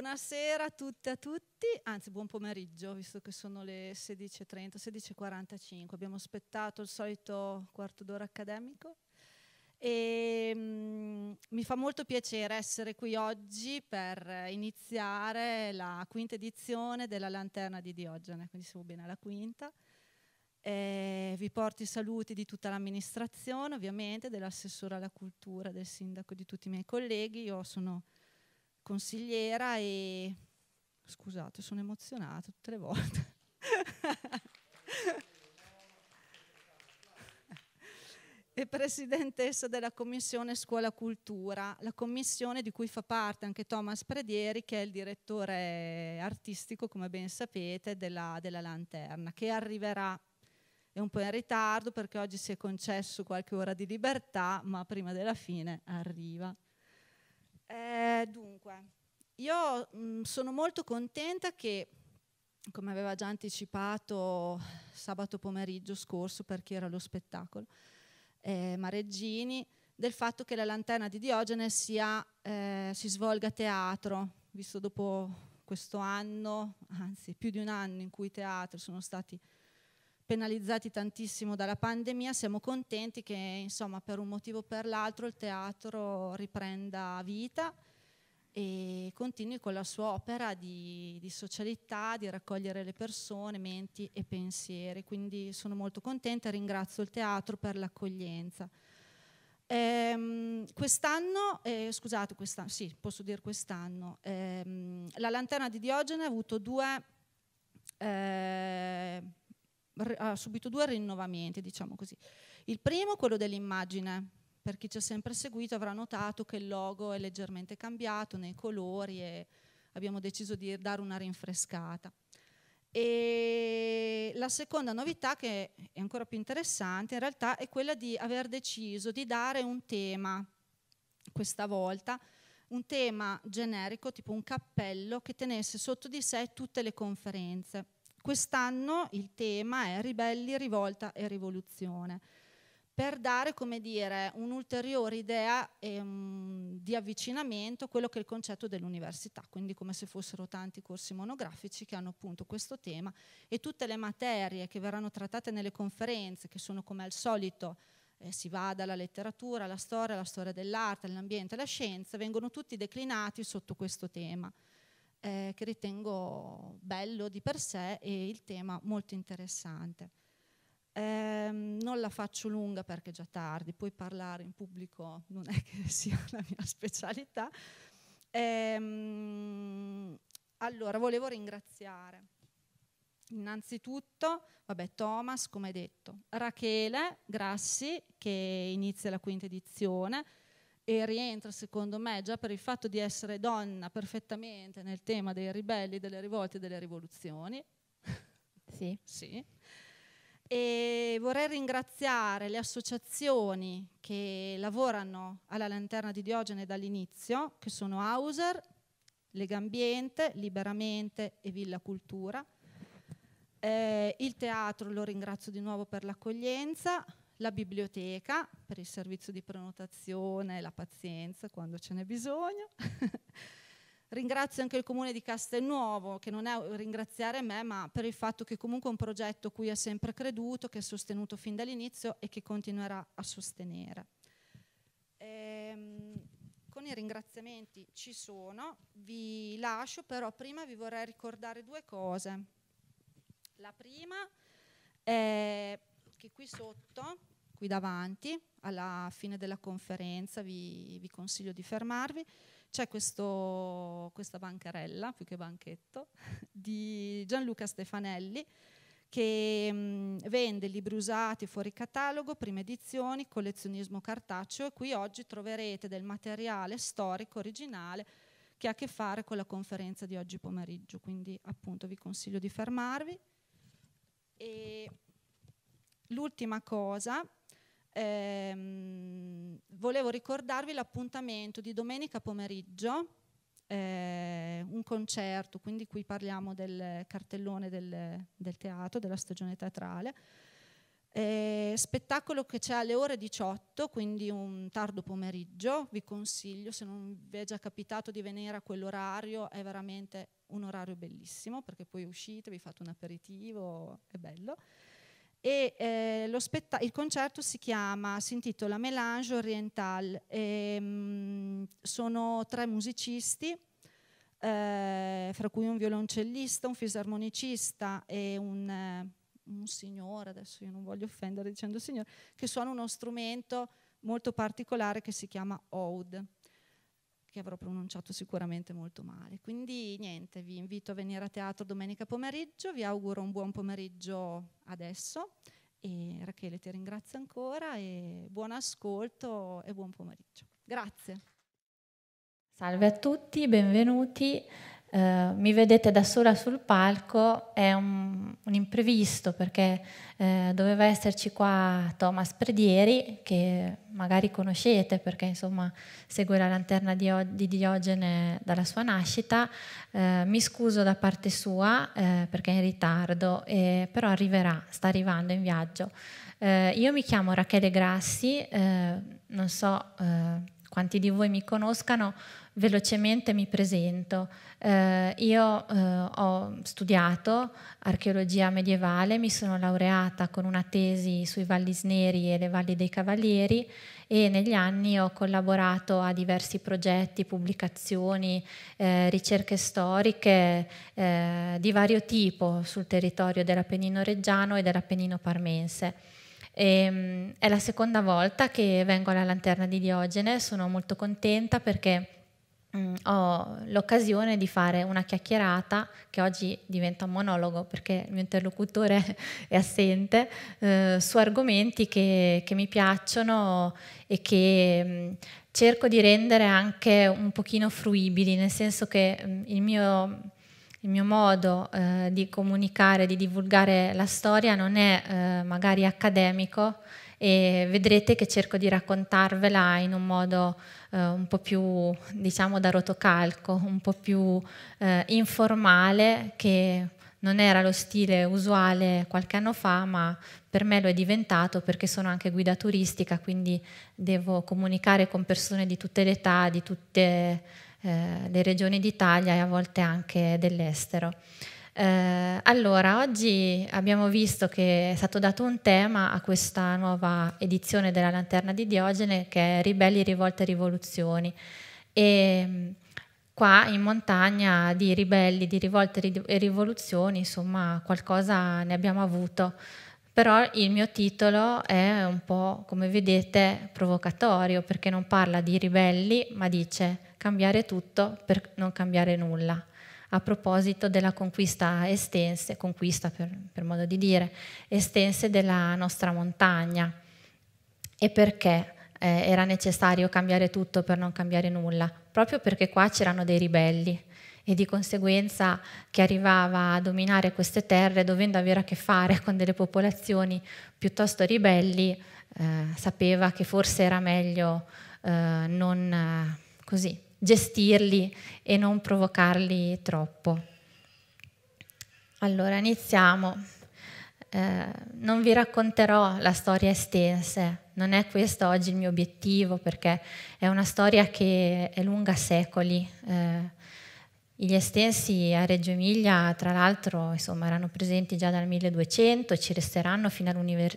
Buonasera a tutte e a tutti, anzi buon pomeriggio, visto che sono le 16.30, 16.45, abbiamo aspettato il solito quarto d'ora accademico e ehm, mh, mi fa molto piacere essere qui oggi per iniziare la quinta edizione della Lanterna di Diogene, quindi siamo bene alla quinta. Eh, vi porto i saluti di tutta l'amministrazione, ovviamente, dell'assessore alla cultura, del sindaco, di tutti i miei colleghi. Io sono consigliera e... Scusate, sono emozionata tutte le volte. e presidentessa della Commissione Scuola Cultura, la commissione di cui fa parte anche Thomas Predieri, che è il direttore artistico, come ben sapete, della, della Lanterna, che arriverà, è un po' in ritardo perché oggi si è concesso qualche ora di libertà, ma prima della fine arriva. Eh, dunque, io mh, mm, sono molto contenta che, come aveva già anticipato sabato pomeriggio scorso perché era lo spettacolo, eh, Mareggini, del fatto che la lanterna di Diogene sia, eh, si svolga a teatro, visto dopo questo anno, anzi più di un anno in cui i teatri sono stati penalizzati tantissimo dalla pandemia, siamo contenti che insomma, per un motivo o per l'altro il teatro riprenda vita e continui con la sua opera di, di, socialità, di raccogliere le persone, menti e pensieri. Quindi sono molto contenta e ringrazio il teatro per l'accoglienza. Ehm, quest'anno, eh, scusate, quest'anno, sì, posso dire quest'anno, ehm, la Lanterna di Diogene ha avuto due... Eh, ha subito due rinnovamenti, diciamo così. Il primo, quello dell'immagine. Per chi ci ha sempre seguito avrà notato che il logo è leggermente cambiato nei colori e abbiamo deciso di dare una rinfrescata. E la seconda novità, che è ancora più interessante, in realtà è quella di aver deciso di dare un tema, questa volta, un tema generico, tipo un cappello, che tenesse sotto di sé tutte le conferenze Quest'anno il tema è ribelli, rivolta e rivoluzione per dare dire, un'ulteriore idea ehm, di avvicinamento a quello che è il concetto dell'università, quindi come se fossero tanti corsi monografici che hanno appunto questo tema e tutte le materie che verranno trattate nelle conferenze, che sono come al solito, eh, si va dalla letteratura alla storia, alla storia dell'arte, all'ambiente, alla scienza, vengono tutti declinati sotto questo tema eh, che ritengo bello di per sé e il tema molto interessante. Eh, non la faccio lunga perché è già tardi, poi parlare in pubblico non è che sia la mia specialità. Eh, allora, volevo ringraziare innanzitutto, vabbè, Thomas, come detto, Rachele Grassi, che inizia la quinta edizione, e rientra secondo me già per il fatto di essere donna perfettamente nel tema dei ribelli, delle rivolte e delle rivoluzioni. Sì. sì. E vorrei ringraziare le associazioni che lavorano alla Lanterna di Diogene dall'inizio, che sono Hauser, Legambiente, Liberamente e Villa Cultura. Eh, il teatro lo ringrazio di nuovo per l'accoglienza, la biblioteca per il servizio di prenotazione e la pazienza quando ce n'è bisogno. Ringrazio anche il comune di Castelnuovo, che non è ringraziare me, ma per il fatto che comunque è un progetto cui ha sempre creduto, che ha sostenuto fin dall'inizio e che continuerà a sostenere. Ehm, con i ringraziamenti ci sono, vi lascio, però prima vi vorrei ricordare due cose. La prima è che qui sotto qui davanti, alla fine della conferenza vi, vi consiglio di fermarvi, c'è questo, questa bancarella, più che banchetto, di Gianluca Stefanelli che mh, vende libri usati fuori catalogo, prime edizioni, collezionismo cartaceo e qui oggi troverete del materiale storico originale che ha a che fare con la conferenza di oggi pomeriggio, quindi appunto vi consiglio di fermarvi. E l'ultima cosa ehm, volevo ricordarvi l'appuntamento di domenica pomeriggio, eh, un concerto, quindi qui parliamo del cartellone del, del teatro, della stagione teatrale. Eh, spettacolo che c'è alle ore 18, quindi un tardo pomeriggio, vi consiglio, se non vi è già capitato di venire a quell'orario, è veramente un orario bellissimo perché poi uscite, vi fate un aperitivo, è bello e eh, il concerto si chiama, si intitola Melange Oriental, e, ehm, mh, sono tre musicisti, eh, fra cui un violoncellista, un fisarmonicista e un, eh, un, signore, adesso io non voglio offendere dicendo signore, che suona uno strumento molto particolare che si chiama oud che avrò pronunciato sicuramente molto male. Quindi niente, vi invito a venire a teatro domenica pomeriggio, vi auguro un buon pomeriggio adesso e Rachele ti ringrazio ancora e buon ascolto e buon pomeriggio. Grazie. Salve a tutti, benvenuti. Eh, mi vedete da sola sul palco è un, un imprevisto perché eh, doveva esserci qua Thomas Predieri che magari conoscete perché insomma segue la lanterna di, di Diogene dalla sua nascita. Eh, mi scuso da parte sua eh, perché è in ritardo, però arriverà, sta arrivando in viaggio. Eh, io mi chiamo Rachele Grassi, non so quanti di voi mi conoscano, Velocemente mi presento. Eh, io eh, ho studiato archeologia medievale, mi sono laureata con una tesi sui Valli Sneri e le Valli dei Cavalieri e negli anni ho collaborato a diversi progetti, pubblicazioni, eh, ricerche storiche eh, di vario tipo sul territorio dell'Appennino Reggiano e dell'Appennino Parmense. E, ehm, è la seconda volta che vengo alla Lanterna di Diogene, sono molto contenta perché Mm, ho l'occasione di fare una chiacchierata che oggi diventa un monologo perché il mio interlocutore è assente eh, su argomenti che, che, mi piacciono e che mh, mm, cerco di rendere anche un pochino fruibili, nel senso che mh, mm, il, mio, il, mio, modo eh, di comunicare, di divulgare la storia non è eh, magari accademico e vedrete che cerco di raccontarvela in un modo eh, un po' più, diciamo, da rotocalco, un po' più eh, informale che non era lo stile usuale qualche anno fa, ma per me lo è diventato perché sono anche guida turistica, quindi devo comunicare con persone di tutte le età, di tutte eh, le regioni d'Italia e a volte anche dell'estero. Eh, allora, oggi abbiamo visto che è stato dato un tema a questa nuova edizione della Lanterna di Diogene che è Ribelli, rivolte e rivoluzioni. E mm, qua in montagna di ribelli, di rivolte e rivoluzioni, insomma, qualcosa ne abbiamo avuto. Però il mio titolo è un po', come vedete, provocatorio, perché non parla di ribelli, ma dice cambiare tutto per non cambiare nulla a proposito della conquista estense, conquista per, per modo di dire, estense della nostra montagna e perché eh, era necessario cambiare tutto per non cambiare nulla, proprio perché qua c'erano dei ribelli e di conseguenza chi arrivava a dominare queste terre dovendo avere a che fare con delle popolazioni piuttosto ribelli, eh, sapeva che forse era meglio eh, non eh, così gestirli e non provocarli troppo. Allora iniziamo. Eh, non vi racconterò la storia estense, non è questo oggi il mio obiettivo perché è una storia che è lunga secoli. Eh, gli estensi a Reggio Emilia, tra l'altro, insomma, erano presenti già dal 1200 e ci resteranno fino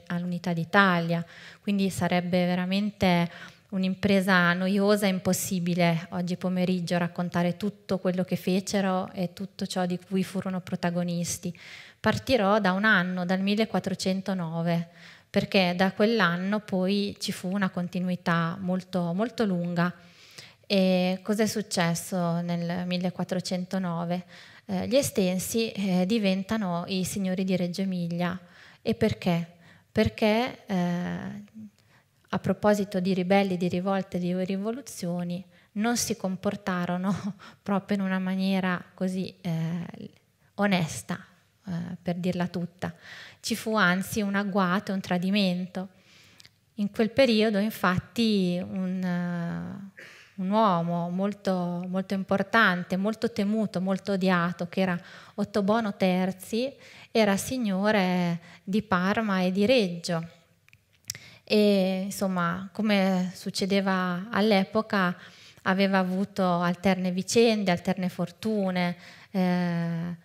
all'unità d'Italia, quindi sarebbe veramente un'impresa noiosa e impossibile oggi pomeriggio raccontare tutto quello che fecero e tutto ciò di cui furono protagonisti. Partirò da un anno, dal 1409, perché da quell'anno poi ci fu una continuità molto, molto lunga. E cos'è successo nel 1409? Eh, gli estensi eh, diventano i signori di Reggio Emilia. E perché? Perché eh, a proposito di ribelli, di rivolte, di rivoluzioni, non si comportarono proprio in una maniera così eh, onesta, eh, per dirla tutta. Ci fu anzi un agguato, un tradimento. In quel periodo, infatti, un, uh, un uomo molto, molto, importante, molto temuto, molto odiato, che era Ottobono Terzi, era signore di Parma e di Reggio e insomma come succedeva all'epoca aveva avuto alterne vicende, alterne fortune eh,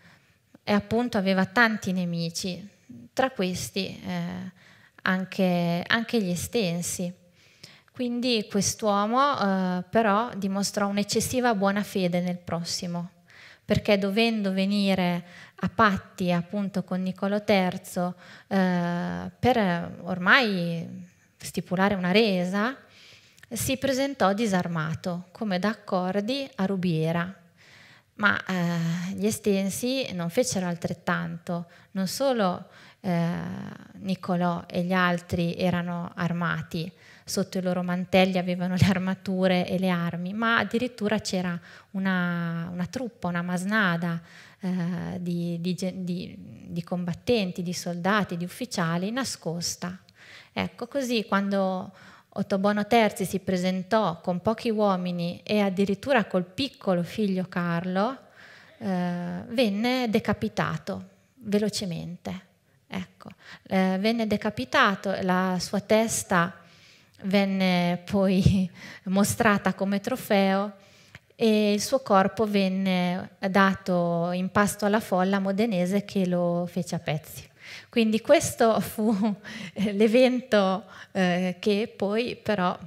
e appunto aveva tanti nemici, tra questi eh, anche, anche, gli estensi. Quindi quest'uomo eh, però dimostrò un'eccessiva buona fede nel prossimo, perché dovendo venire a patti appunto con Niccolò III eh, per ormai stipulare una resa, si presentò disarmato, come da a Rubiera. Ma eh, gli estensi non fecero altrettanto, non solo eh, Niccolò e gli altri erano armati, sotto i loro mantelli avevano le armature e le armi, ma addirittura c'era una, una truppa, una masnada eh, di, di, di, di combattenti, di soldati, di ufficiali nascosta Ecco, così quando Ottobono III si presentò con pochi uomini e addirittura col piccolo figlio Carlo, eh, venne decapitato velocemente. Ecco, eh, venne decapitato, la sua testa venne poi mostrata come trofeo e il suo corpo venne dato in pasto alla folla modenese che lo fece a pezzi. Quindi questo fu eh, l'evento eh, che poi però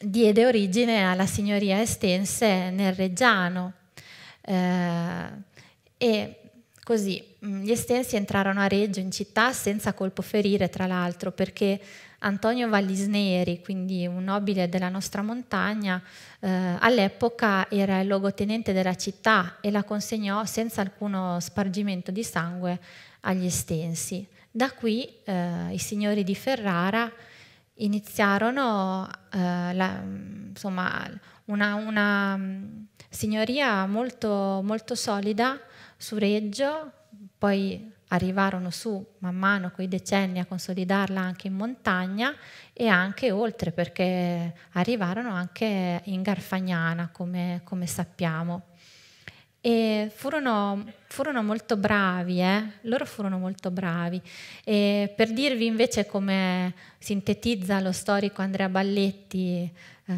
diede origine alla signoria estense nel Reggiano. Eh, e così mm, gli estensi entrarono a Reggio in città senza colpo ferire, tra l'altro, perché Antonio Vallisneri, quindi un nobile della nostra montagna, eh, all'epoca era il logotenente della città e la consegnò senza alcuno spargimento di sangue agli estensi. Da qui eh, i signori di Ferrara iniziarono eh, la, insomma, una, una, mm, signoria molto, molto solida su Reggio, poi arrivarono su man mano con decenni a consolidarla anche in montagna e anche oltre perché arrivarono anche in Garfagnana come, come sappiamo. E furono, furono molto bravi, eh? loro furono molto bravi. E per dirvi invece come sintetizza lo storico Andrea Balletti eh,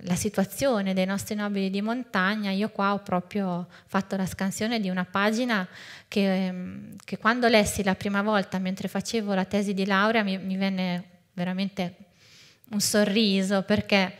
la situazione dei nostri nobili di montagna, io qua ho proprio fatto la scansione di una pagina che, ehm, che quando lessi la prima volta mentre facevo la tesi di laurea mi, mi venne veramente un sorriso perché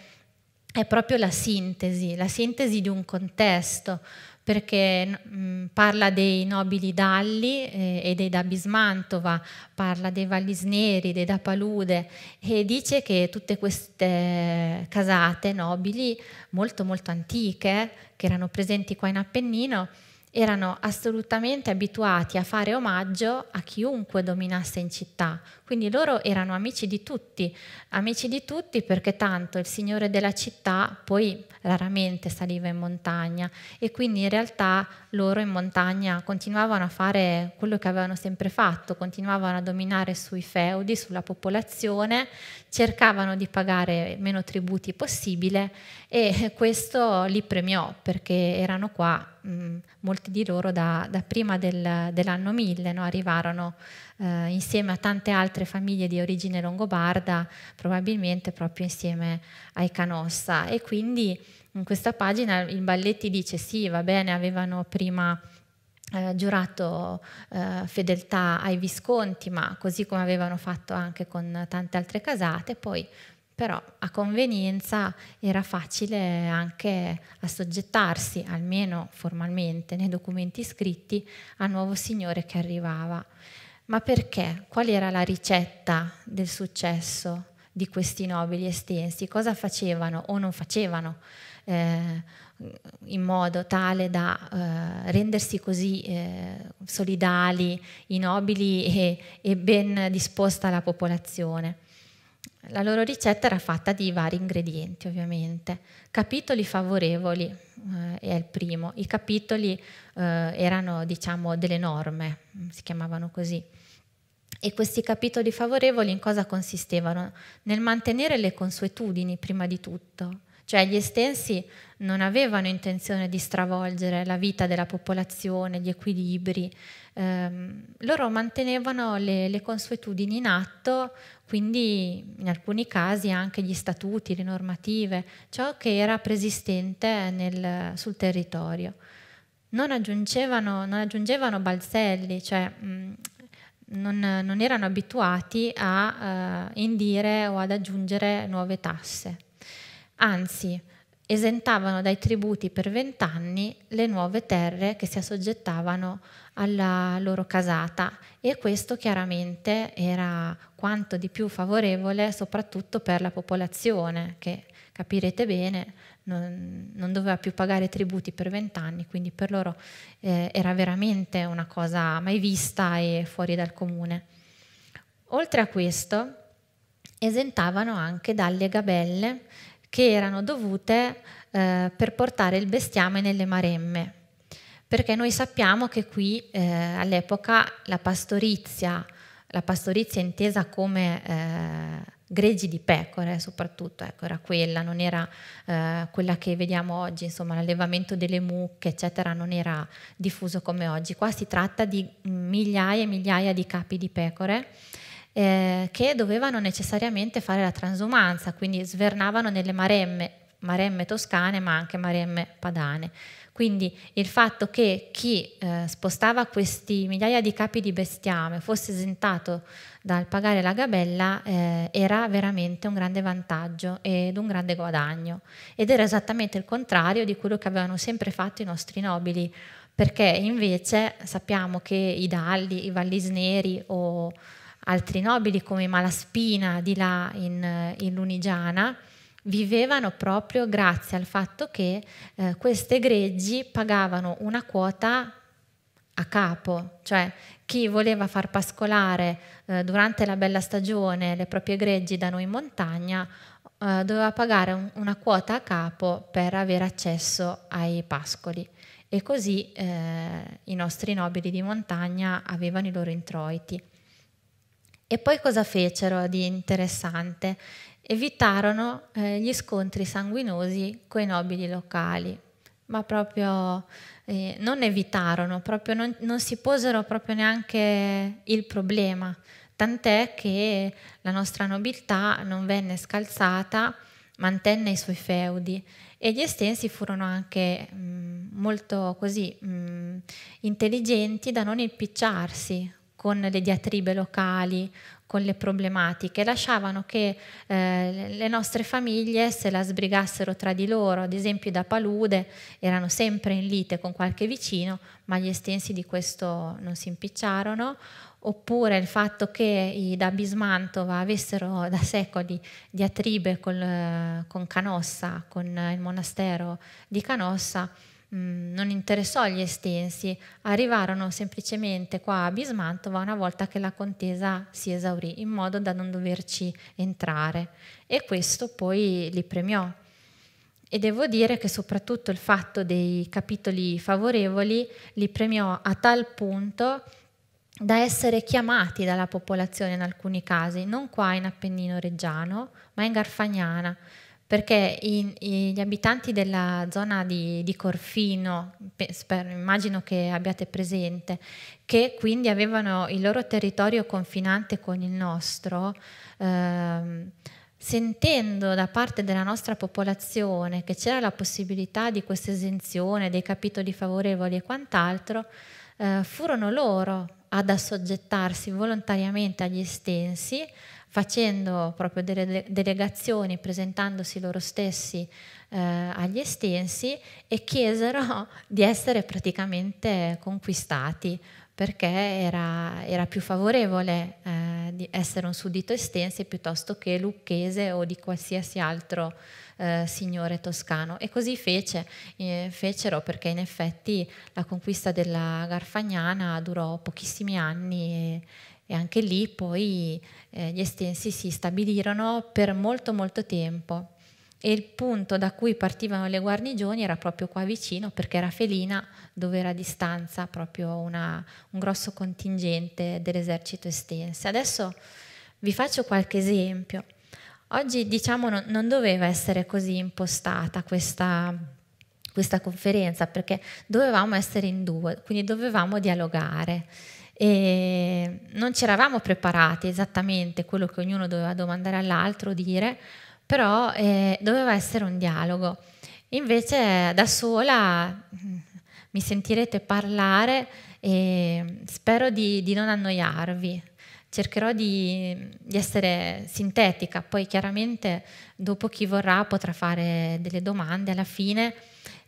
è proprio la sintesi, la sintesi di un contesto perché mh, mm, parla dei nobili Dalli eh, e dei da Bismantova, parla dei Vallisneri, dei da Palude e dice che tutte queste casate nobili molto molto antiche che erano presenti qua in Appennino erano assolutamente abituati a fare omaggio a chiunque dominasse in città, quindi loro erano amici di tutti, amici di tutti perché tanto il signore della città poi raramente saliva in montagna e quindi in realtà loro in montagna continuavano a fare quello che avevano sempre fatto, continuavano a dominare sui feudi, sulla popolazione, cercavano di pagare meno tributi possibile e questo li premiò perché erano qua, mh, mm, molti di loro da, da prima del, dell'anno 1000 no? arrivarono eh, insieme a tante altre famiglie di origine longobarda, probabilmente proprio insieme ai Canossa e quindi in questa pagina il Balletti dice sì, va bene, avevano prima eh, giurato eh, fedeltà ai Visconti, ma così come avevano fatto anche con tante altre casate, poi però a convenienza era facile anche assoggettarsi, almeno formalmente nei documenti scritti, al nuovo Signore che arrivava. Ma perché? Qual era la ricetta del successo di questi nobili estensi? Cosa facevano o non facevano eh, in modo tale da eh, rendersi così eh, solidali i nobili e, e ben disposta la popolazione? La loro ricetta era fatta di vari ingredienti ovviamente. Capitoli favorevoli eh, è il primo, i capitoli eh, erano diciamo delle norme, si chiamavano così. E questi capitoli favorevoli in cosa consistevano? Nel mantenere le consuetudini prima di tutto, cioè gli estensi non avevano intenzione di stravolgere la vita della popolazione, gli equilibri, ehm, loro mantenevano le, le, consuetudini in atto quindi in alcuni casi anche gli statuti, le normative, ciò che era preesistente nel, sul territorio. Non aggiungevano, non aggiungevano balzelli, cioè mh, non, non, erano abituati a eh, indire o ad aggiungere nuove tasse. Anzi, esentavano dai tributi per vent'anni le nuove terre che si assoggettavano alla loro casata e questo chiaramente era quanto di più favorevole soprattutto per la popolazione che capirete bene non, non doveva più pagare tributi per vent'anni quindi per loro eh, era veramente una cosa mai vista e fuori dal comune. Oltre a questo esentavano anche dalle gabelle che erano dovute eh, per portare il bestiame nelle maremme, perché noi sappiamo che qui eh, all'epoca la pastorizia, la pastorizia intesa come eh, greggi di pecore soprattutto, ecco, era quella, non era eh, quella che vediamo oggi, insomma l'allevamento delle mucche, eccetera, non era diffuso come oggi. Qua si tratta di migliaia e migliaia di capi di pecore eh, che dovevano necessariamente fare la transumanza, quindi svernavano nelle maremme, maremme toscane ma anche maremme padane. Quindi il fatto che chi eh, spostava questi migliaia di capi di bestiame fosse esentato dal pagare la gabella eh, era veramente un grande vantaggio ed un grande guadagno. Ed era esattamente il contrario di quello che avevano sempre fatto i nostri nobili, perché invece sappiamo che i dalli, i vallisneri o Altri nobili come Malaspina di là in, in Lunigiana vivevano proprio grazie al fatto che eh, queste greggi pagavano una quota a capo, cioè chi voleva far pascolare eh, durante la bella stagione le proprie greggi da noi in montagna eh, doveva pagare un, una quota a capo per avere accesso ai pascoli e così eh, i nostri nobili di montagna avevano i loro introiti. E poi cosa fecero di interessante? Evitarono eh, gli scontri sanguinosi con i nobili locali, ma proprio eh, non evitarono, proprio non, non si posero proprio neanche il problema, tant'è che la nostra nobiltà non venne scalzata, mantenne i suoi feudi e gli estensi furono anche mh, mm, molto così mh, mm, intelligenti da non impicciarsi con le diatribe locali, con le problematiche, lasciavano che eh, le nostre famiglie se la sbrigassero tra di loro, ad esempio da palude erano sempre in lite con qualche vicino, ma gli estensi di questo non si impicciarono, oppure il fatto che i da Bismantova avessero da secoli diatribe col, con Canossa, con il monastero di Canossa, Mm, non interessò gli estensi, arrivarono semplicemente qua a Bismantova una volta che la contesa si esaurì, in modo da non doverci entrare. E questo poi li premiò. E devo dire che soprattutto il fatto dei capitoli favorevoli li premiò a tal punto da essere chiamati dalla popolazione in alcuni casi, non qua in Appennino Reggiano, ma in Garfagnana perché i, i, gli abitanti della zona di, di Corfino, per, immagino che abbiate presente, che quindi avevano il loro territorio confinante con il nostro, ehm, sentendo da parte della nostra popolazione che c'era la possibilità di questa esenzione, dei capitoli favorevoli e quant'altro, eh, furono loro ad assoggettarsi volontariamente agli estensi, facendo proprio delle delegazioni, presentandosi loro stessi eh, agli estensi e chiesero di essere praticamente conquistati perché era, era più favorevole eh, essere un suddito estense piuttosto che lucchese o di qualsiasi altro eh, signore toscano. E così fece, eh, fecero perché in effetti la conquista della Garfagnana durò pochissimi anni e anche lì poi eh, gli estensi si stabilirono per molto molto tempo e il punto da cui partivano le guarnigioni era proprio qua vicino perché era Felina dove era a distanza proprio una, un grosso contingente dell'esercito estense. Adesso vi faccio qualche esempio. Oggi diciamo non, non doveva essere così impostata questa, questa conferenza perché dovevamo essere in due, quindi dovevamo dialogare e non ci eravamo preparati esattamente quello che ognuno doveva domandare all'altro, dire, però eh, doveva essere un dialogo. Invece da sola mm, mi sentirete parlare e spero di, di non annoiarvi. Cercherò di, di, essere sintetica, poi chiaramente dopo chi vorrà potrà fare delle domande alla fine.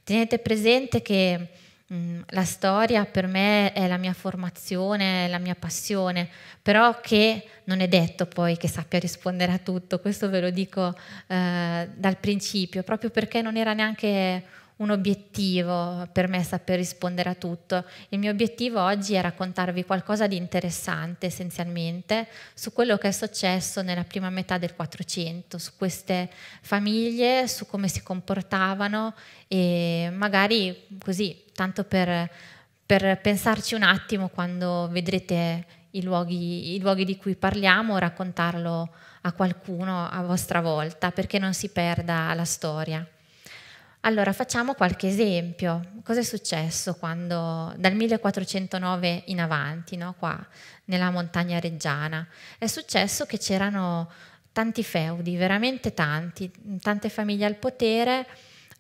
Tenete presente che Mm, la storia per me è la mia formazione, la mia passione, però che non è detto poi che sappia rispondere a tutto, questo ve lo dico eh, dal principio, proprio perché non era neanche un obiettivo per me saper rispondere a tutto. Il mio obiettivo oggi è raccontarvi qualcosa di interessante essenzialmente su quello che è successo nella prima metà del 400, su queste famiglie, su come si comportavano e magari così, tanto per, per pensarci un attimo quando vedrete i luoghi, i luoghi di cui parliamo, raccontarlo a qualcuno a vostra volta perché non si perda la storia. Allora, facciamo qualche esempio. Cosa è successo quando, dal 1409 in avanti, no, qua nella montagna reggiana? È successo che c'erano tanti feudi, veramente tanti, tante famiglie al potere,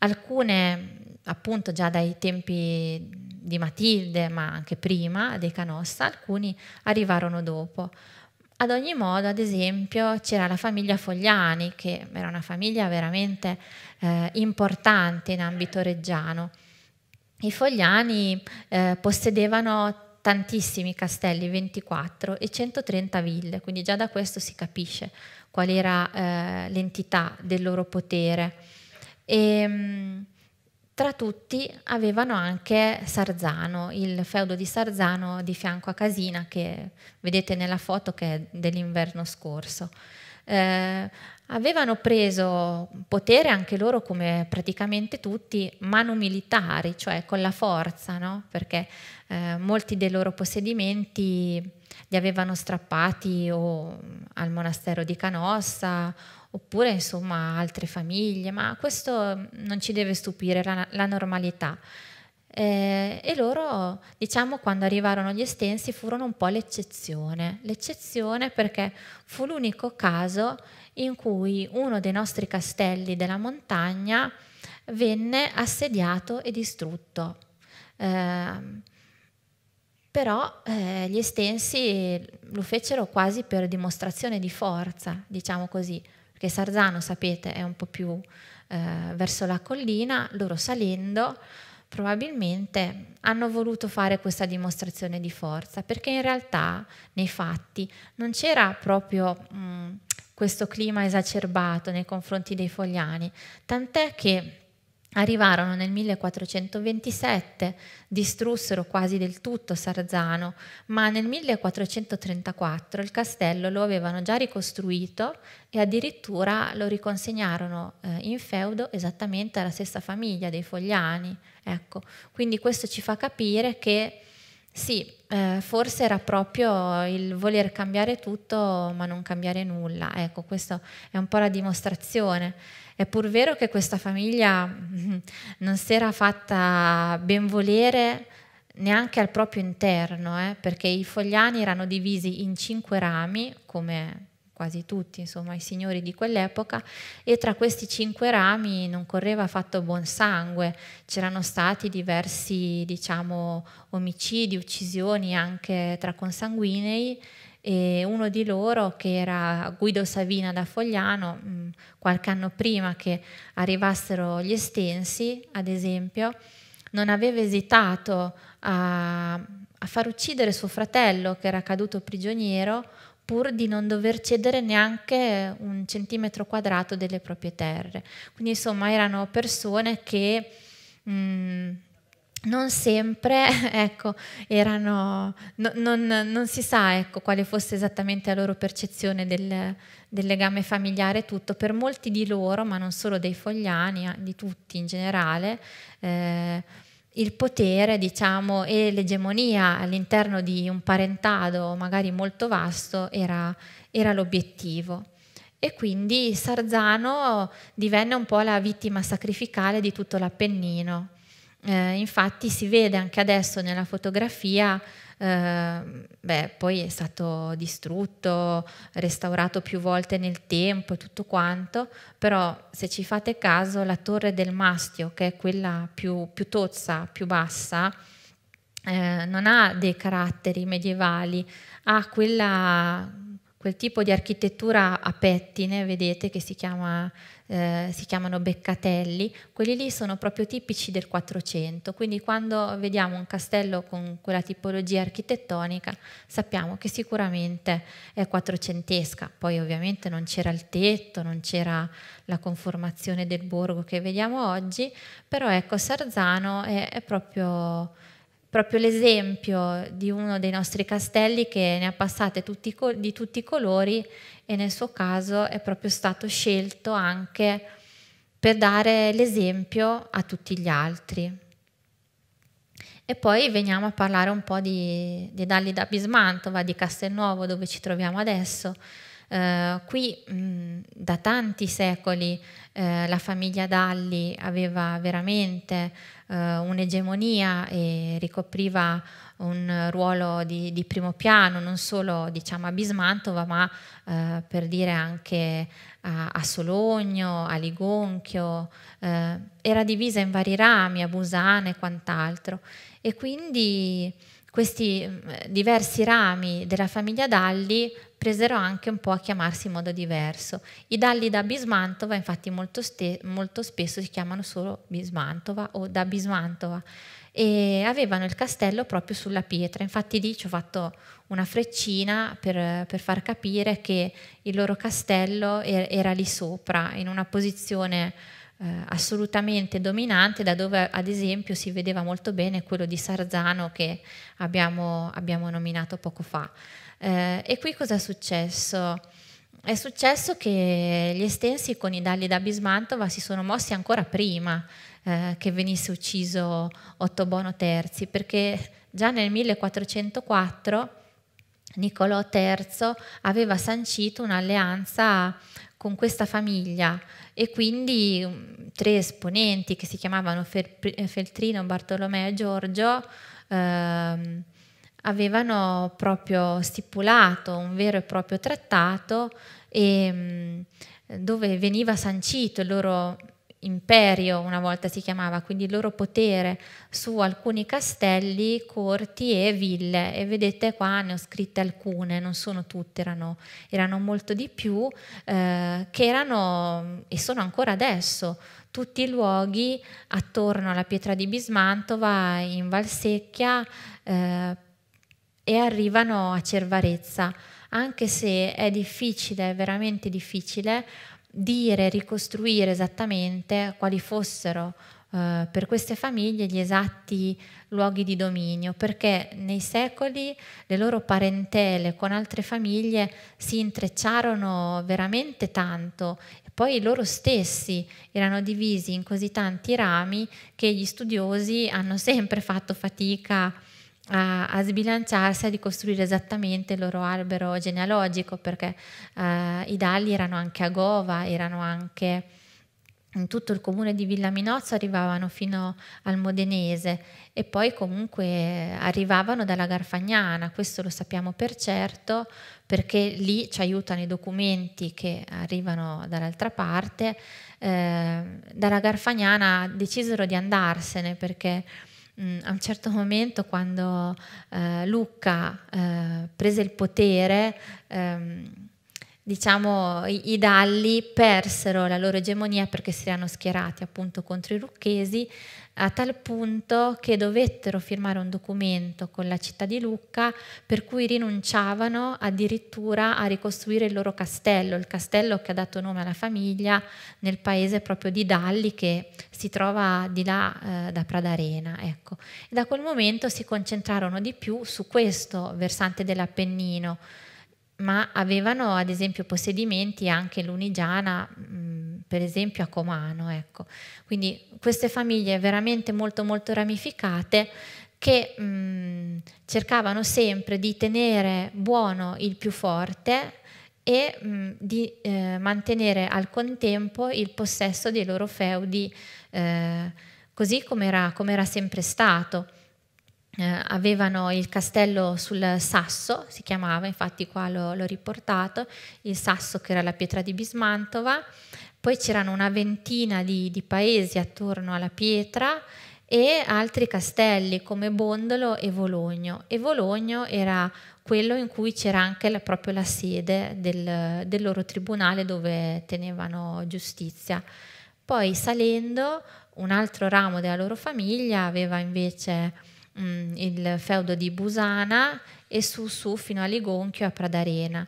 alcune appunto già dai tempi di Matilde, ma anche prima dei Canossa, alcuni arrivarono dopo. Ad ogni modo, ad esempio, c'era la famiglia Fogliani, che era una famiglia veramente eh, importante in ambito reggiano. I Fogliani eh, possedevano tantissimi castelli, 24 e 130 ville, quindi già da questo si capisce qual era eh, l'entità del loro potere. E, ehm, tra tutti avevano anche Sarzano, il feudo di Sarzano di fianco a Casina, che vedete nella foto che è dell'inverno scorso. Eh, avevano preso potere anche loro, come praticamente tutti, mano militari, cioè con la forza, no? perché eh, molti dei loro possedimenti li avevano strappati o al monastero di Canossa oppure insomma altre famiglie, ma questo mm, non ci deve stupire, la, la normalità. Eh, e loro, diciamo, quando arrivarono gli estensi furono un po' l'eccezione, l'eccezione perché fu l'unico caso in cui uno dei nostri castelli della montagna venne assediato e distrutto. Eh, però eh, gli estensi lo fecero quasi per dimostrazione di forza, diciamo così, perché Sarzano, sapete, è un po' più eh, verso la collina, loro salendo probabilmente hanno voluto fare questa dimostrazione di forza, perché in realtà nei fatti non c'era proprio mh, mm, questo clima esacerbato nei confronti dei fogliani, tant'è che Arrivarono nel 1427, distrussero quasi del tutto Sarzano, ma nel 1434 il castello lo avevano già ricostruito e addirittura lo riconsegnarono eh, in feudo esattamente alla stessa famiglia dei Fogliani. Ecco, quindi questo ci fa capire che sì, eh, forse era proprio il voler cambiare tutto ma non cambiare nulla. Ecco, questa è un po' la dimostrazione. È pur vero che questa famiglia mm, non si era fatta benvolere neanche al proprio interno, eh, perché i fogliani erano divisi in cinque rami, come quasi tutti insomma, i signori di quell'epoca, e tra questi cinque rami non correva affatto buon sangue, c'erano stati diversi diciamo, omicidi, uccisioni anche tra consanguinei e uno di loro, che era Guido Savina da Fogliano, mm, qualche anno prima che arrivassero gli estensi, ad esempio, non aveva esitato a, a far uccidere suo fratello che era caduto prigioniero pur di non dover cedere neanche un centimetro quadrato delle proprie terre. Quindi insomma erano persone che mh, mm, non sempre ecco, erano, no, non, non, si sa ecco, quale fosse esattamente la loro percezione del, del legame familiare e tutto, per molti di loro, ma non solo dei fogliani, eh, di tutti in generale, eh, il potere diciamo, e l'egemonia all'interno di un parentado magari molto vasto era, era l'obiettivo. E quindi Sarzano divenne un po' la vittima sacrificale di tutto l'Appennino, eh, infatti si vede anche adesso nella fotografia, eh, beh, poi è stato distrutto, restaurato più volte nel tempo e tutto quanto, però se ci fate caso la torre del mastio, che è quella più, più tozza, più bassa, eh, non ha dei caratteri medievali, ha quella, quel tipo di architettura a pettine, vedete, che si chiama eh, si chiamano beccatelli, quelli lì sono proprio tipici del 400, quindi quando vediamo un castello con quella tipologia architettonica sappiamo che sicuramente è quattrocentesca, poi ovviamente non c'era il tetto, non c'era la conformazione del borgo che vediamo oggi, però ecco Sarzano è, è proprio proprio l'esempio di uno dei nostri castelli che ne ha passate tutti, di tutti i colori e nel suo caso è proprio stato scelto anche per dare l'esempio a tutti gli altri. E poi veniamo a parlare un po' di, di Dalli da Bismantova, di Castelnuovo dove ci troviamo adesso. Eh, qui mh, da tanti secoli eh, la famiglia Dalli aveva veramente eh, un'egemonia e ricopriva un ruolo di, di, primo piano, non solo diciamo, a Bismantova, ma eh, per dire anche a, a Sologno, a Ligonchio, eh, era divisa in vari rami, a Busana e quant'altro. E quindi questi mm, diversi rami della famiglia Dalli presero anche un po' a chiamarsi in modo diverso. I dalli da Bismantova infatti molto, molto spesso si chiamano solo Bismantova o da Bismantova e avevano il castello proprio sulla pietra. Infatti lì ci ho fatto una freccina per, per, far capire che il loro castello er-, era lì sopra, in una posizione eh, assolutamente dominante, da dove ad esempio si vedeva molto bene quello di Sarzano che abbiamo, abbiamo nominato poco fa. Eh, e qui cosa è successo? È successo che gli estensi con i dalli da Bismantova si sono mossi ancora prima eh, che venisse ucciso Ottobono III, perché già nel 1404 Niccolò III aveva sancito un'alleanza con questa famiglia e quindi mm, tre esponenti che si chiamavano Feltrino, Bartolomeo e Giorgio ehm, avevano proprio stipulato un vero e proprio trattato e, mm, dove veniva sancito il loro imperio, una volta si chiamava, quindi il loro potere su alcuni castelli, corti e ville. E vedete qua ne ho scritte alcune, non sono tutte, erano, erano molto di più, eh, che erano e sono ancora adesso tutti i luoghi attorno alla pietra di Bismantova, in Valsecchia, eh, e arrivano a Cervarezza, anche se è difficile, veramente difficile dire, ricostruire esattamente quali fossero eh, per queste famiglie gli esatti luoghi di dominio, perché nei secoli le loro parentele con altre famiglie si intrecciarono veramente tanto poi loro stessi erano divisi in così tanti rami che gli studiosi hanno sempre fatto fatica a a, a, sbilanciarsi, a ricostruire esattamente il loro albero genealogico, perché eh, i Dalli erano anche a Gova, erano anche in tutto il comune di Villa Minozzo, arrivavano fino al Modenese e poi comunque arrivavano dalla Garfagnana, questo lo sappiamo per certo, perché lì ci aiutano i documenti che arrivano dall'altra parte. Eh, dalla Garfagnana decisero di andarsene perché Mm, a un certo momento quando eh, Lucca eh, prese il potere, ehm, diciamo, i, i, Dalli persero la loro egemonia perché si erano schierati appunto contro i Lucchesi, a tal punto che dovettero firmare un documento con la città di Lucca per cui rinunciavano addirittura a ricostruire il loro castello, il castello che ha dato nome alla famiglia nel paese proprio di Dalli che si trova di là eh, da Pradarena. Ecco. da quel momento si concentrarono di più su questo versante dell'Appennino ma avevano ad esempio possedimenti anche l'Unigiana, per esempio a Comano. Ecco. Quindi queste famiglie veramente molto molto ramificate che mh, cercavano sempre di tenere buono il più forte e mh, di eh, mantenere al contempo il possesso dei loro feudi, eh, così come era sempre stato eh, avevano il castello sul Sasso, si chiamava, infatti qua l'ho riportato, il Sasso che era la pietra di Bismantova, poi c'erano una ventina di, di paesi attorno alla pietra e altri castelli come Bondolo e Vologno. E Vologno era quello in cui c'era anche la, proprio la sede del, del, loro tribunale dove tenevano giustizia. Poi salendo, un altro ramo della loro famiglia aveva invece Mm, il feudo di Busana e su su fino a Ligonchio a Pradarena.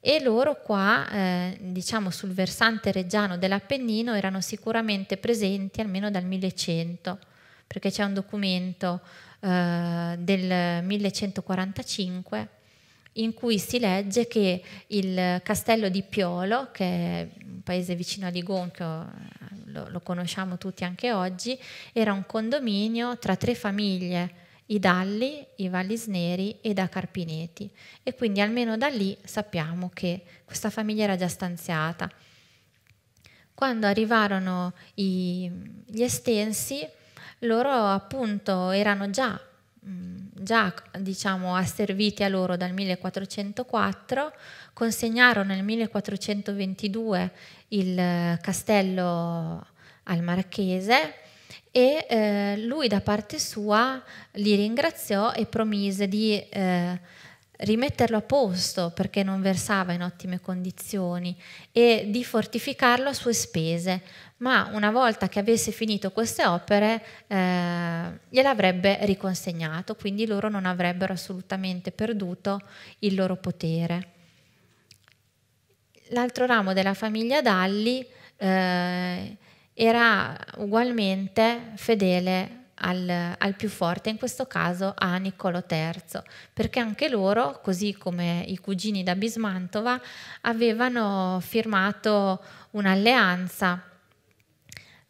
E loro qua, eh, diciamo sul versante reggiano dell'Appennino, erano sicuramente presenti almeno dal 1100, perché c'è un documento eh, del 1145 in cui si legge che il castello di Piolo, che è un paese vicino a Ligonchio, lo, lo conosciamo tutti anche oggi, era un condominio tra tre famiglie i Dalli, i Vallisneri e da Carpineti e quindi almeno da lì sappiamo che questa famiglia era già stanziata. Quando arrivarono i, gli estensi, loro appunto erano già, già diciamo, asserviti a loro dal 1404, consegnarono nel 1422 il eh, castello al Marchese e eh, lui da parte sua li ringraziò e promise di eh, rimetterlo a posto perché non versava in ottime condizioni e di fortificarlo a sue spese, ma una volta che avesse finito queste opere eh, gliel'avrebbe riconsegnato, quindi loro non avrebbero assolutamente perduto il loro potere. L'altro ramo della famiglia Dalli eh, era ugualmente fedele al, al, più forte, in questo caso a Niccolo III, perché anche loro, così come i cugini da Bismantova, avevano firmato un'alleanza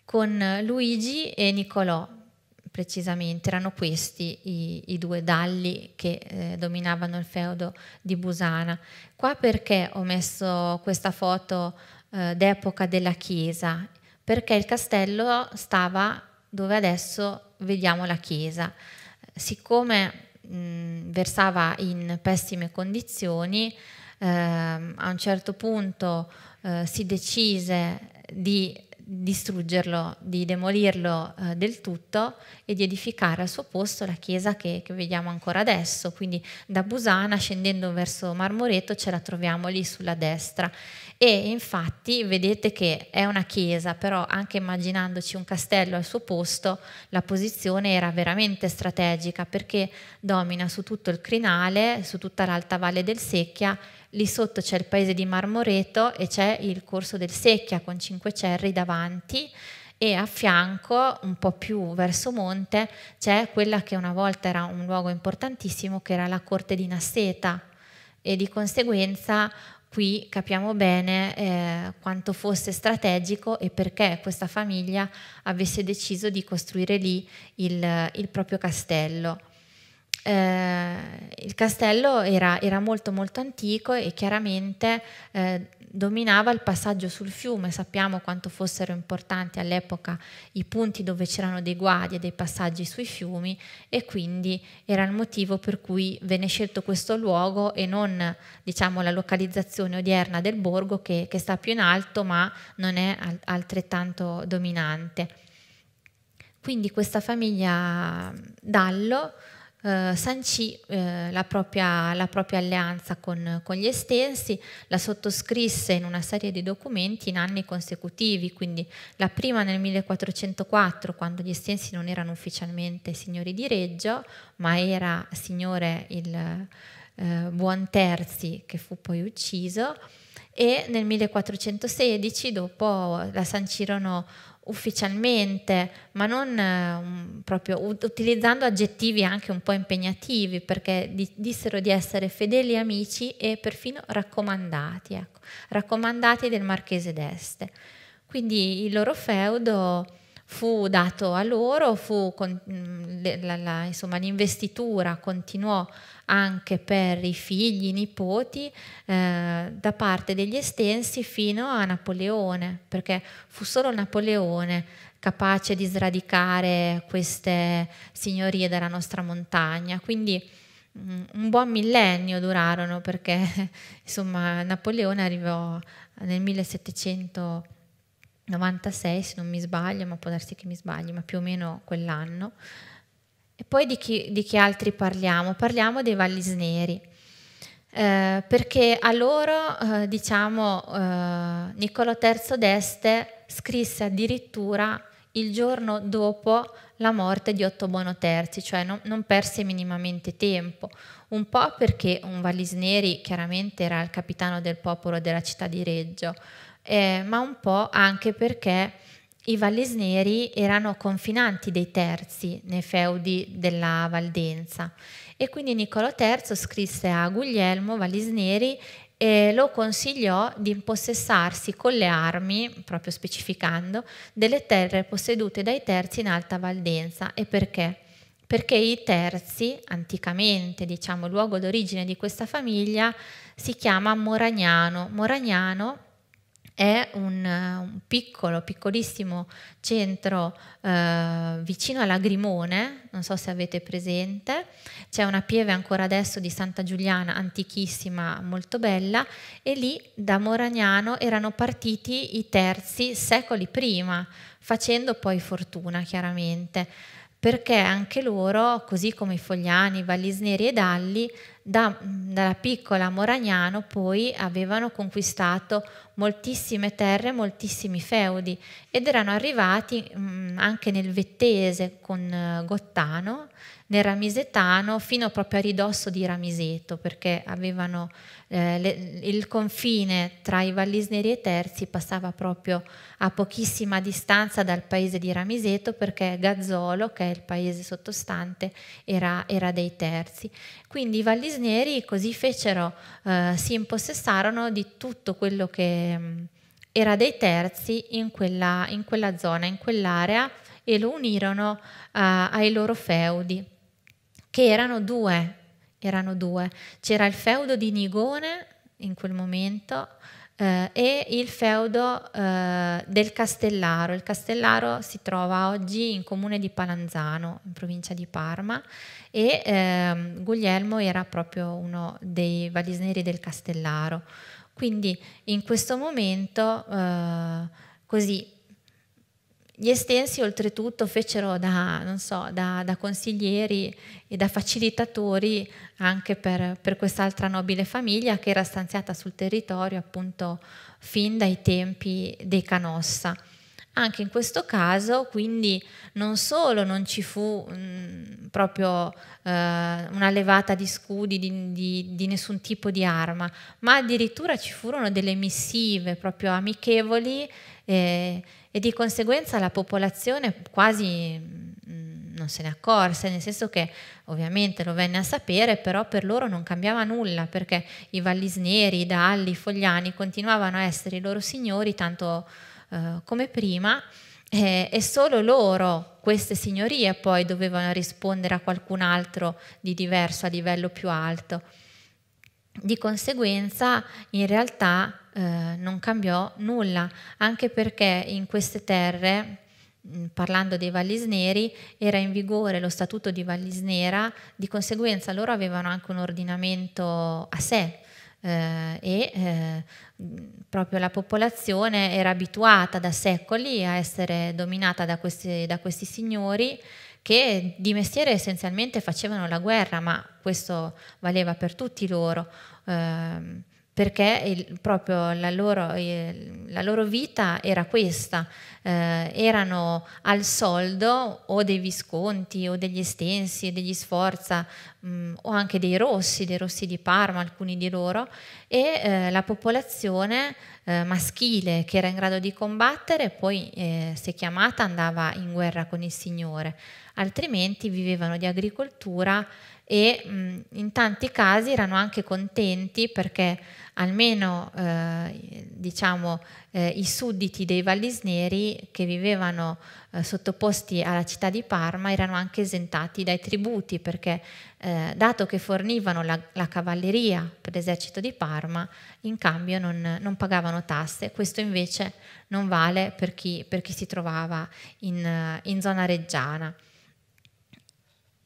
con Luigi e Niccolò, precisamente erano questi i, i due dalli che eh, dominavano il feudo di Busana. Qua perché ho messo questa foto eh, d'epoca della Chiesa perché il castello stava dove adesso vediamo la chiesa. Siccome mh, versava in pessime condizioni, eh, a un certo punto eh, si decise di distruggerlo, di demolirlo eh, del tutto e di edificare al suo posto la chiesa che, che, vediamo ancora adesso. Quindi da Busana scendendo verso Marmoreto ce la troviamo lì sulla destra e infatti vedete che è una chiesa, però anche immaginandoci un castello al suo posto, la posizione era veramente strategica perché domina su tutto il crinale, su tutta l'alta valle del Secchia, lì sotto c'è il paese di Marmoreto e c'è il corso del Secchia con cinque cerri davanti e a fianco, un po' più verso monte, c'è quella che una volta era un luogo importantissimo che era la corte di Nasseta e di conseguenza qui capiamo bene eh, quanto fosse strategico e perché questa famiglia avesse deciso di costruire lì il, il proprio castello. Eh, il castello era, era, molto molto antico e chiaramente eh, dominava il passaggio sul fiume, sappiamo quanto fossero importanti all'epoca i punti dove c'erano dei guadi e dei passaggi sui fiumi e quindi era il motivo per cui venne scelto questo luogo e non diciamo, la localizzazione odierna del borgo che, che sta più in alto ma non è altrettanto dominante. Quindi questa famiglia Dallo eh, sancì eh, la, propria, la, propria, alleanza con, con, gli estensi, la sottoscrisse in una serie di documenti in anni consecutivi, quindi la prima nel 1404 quando gli estensi non erano ufficialmente signori di Reggio, ma era signore il eh, Terzi che fu poi ucciso e nel 1416 dopo la sancirono ufficialmente, ma non um, proprio utilizzando aggettivi anche un po' impegnativi, perché di, dissero di essere fedeli amici e perfino raccomandati, ecco, raccomandati del marchese d'Este. Quindi il loro feudo fu dato a loro, fu con, mm, la, la, insomma, l'investitura continuò anche per i figli, i nipoti, eh, da parte degli estensi fino a Napoleone, perché fu solo Napoleone capace di sradicare queste signorie della nostra montagna. Quindi mm, un buon millennio durarono perché insomma, Napoleone arrivò nel 1700 96 se non mi sbaglio, ma può darsi che mi sbagli, ma più o meno quell'anno. E poi di chi, di chi altri parliamo? Parliamo dei Vallisneri, eh, perché a loro, eh, diciamo, eh, Niccolo III d'Este scrisse addirittura il giorno dopo la morte di Ottobono III, cioè non, non, perse minimamente tempo, un po' perché un Vallisneri chiaramente era il capitano del popolo della città di Reggio, eh, ma un po' anche perché i vallisneri erano confinanti dei terzi nei feudi della Valdenza e quindi Niccolò III scrisse a Guglielmo Vallisneri e lo consigliò di impossessarsi con le armi, proprio specificando, delle terre possedute dai terzi in Alta Valdenza. E perché? Perché i terzi, anticamente, diciamo, luogo d'origine di questa famiglia, si chiama Moragnano. Moragnano è un, eh, un piccolo, piccolissimo centro eh, vicino a Lagrimone, non so se avete presente, c'è una pieve ancora adesso di Santa Giuliana, antichissima, molto bella, e lì da Moragnano erano partiti i terzi secoli prima, facendo poi fortuna chiaramente perché anche loro, così come i Fogliani, i Vallisneri e Dalli, da, dalla piccola Moragnano poi avevano conquistato moltissime terre, moltissimi feudi ed erano arrivati mh, mm, anche nel Vettese con uh, Gottano, nel Ramisetano, fino proprio a ridosso di Ramiseto, perché avevano eh, le, il confine tra i Vallisneri e Terzi passava proprio a pochissima distanza dal paese di Ramiseto perché Gazzolo, che è il paese sottostante, era, era dei Terzi. Quindi i Vallisneri così fecero, eh, si impossessarono di tutto quello che mh, mm, era dei Terzi in quella, in quella zona, in quell'area e lo unirono eh, ai loro feudi che erano due erano due, c'era il feudo di Nigone in quel momento eh, e il feudo eh, del Castellaro. Il Castellaro si trova oggi in comune di Palanzano, in provincia di Parma, e eh, Guglielmo era proprio uno dei valisneri del Castellaro. Quindi in questo momento, eh, così gli estensi oltretutto fecero da, so, da, da consiglieri e da facilitatori anche per, per quest'altra nobile famiglia che era stanziata sul territorio appunto fin dai tempi dei Canossa. Anche in questo caso, quindi, non solo non ci fu mh, mm, proprio eh, una levata di scudi di, di, di, nessun tipo di arma, ma addirittura ci furono delle missive proprio amichevoli eh, e di conseguenza la popolazione quasi mh, mm, non se ne accorse, nel senso che ovviamente lo venne a sapere, però per loro non cambiava nulla, perché i vallisneri, i dalli, i fogliani continuavano a essere i loro signori, tanto eh, come prima eh, e solo loro, queste signorie, poi dovevano rispondere a qualcun altro di diverso a livello più alto. Di conseguenza, in realtà eh, non cambiò nulla, anche perché in queste terre, mm, parlando dei Vallisneri, era in vigore lo statuto di Vallisnera, di conseguenza loro avevano anche un ordinamento a sé, eh, e eh, proprio la popolazione era abituata da secoli a essere dominata da questi, da questi signori che di mestiere essenzialmente facevano la guerra, ma questo valeva per tutti loro. Eh, perché il, proprio la loro, la loro, vita era questa, eh, erano al soldo o dei Visconti o degli Estensi, degli Sforza mh, mm, o anche dei Rossi, dei Rossi di Parma, alcuni di loro, e eh, la popolazione eh, maschile che era in grado di combattere poi eh, se chiamata andava in guerra con il Signore, altrimenti vivevano di agricoltura e mh, in tanti casi erano anche contenti perché almeno eh, diciamo, eh, i sudditi dei vallisneri che vivevano eh, sottoposti alla città di Parma erano anche esentati dai tributi perché eh, dato che fornivano la, la, cavalleria per l'esercito di Parma in cambio non, non pagavano tasse, questo invece non vale per chi, per chi si trovava in, in zona reggiana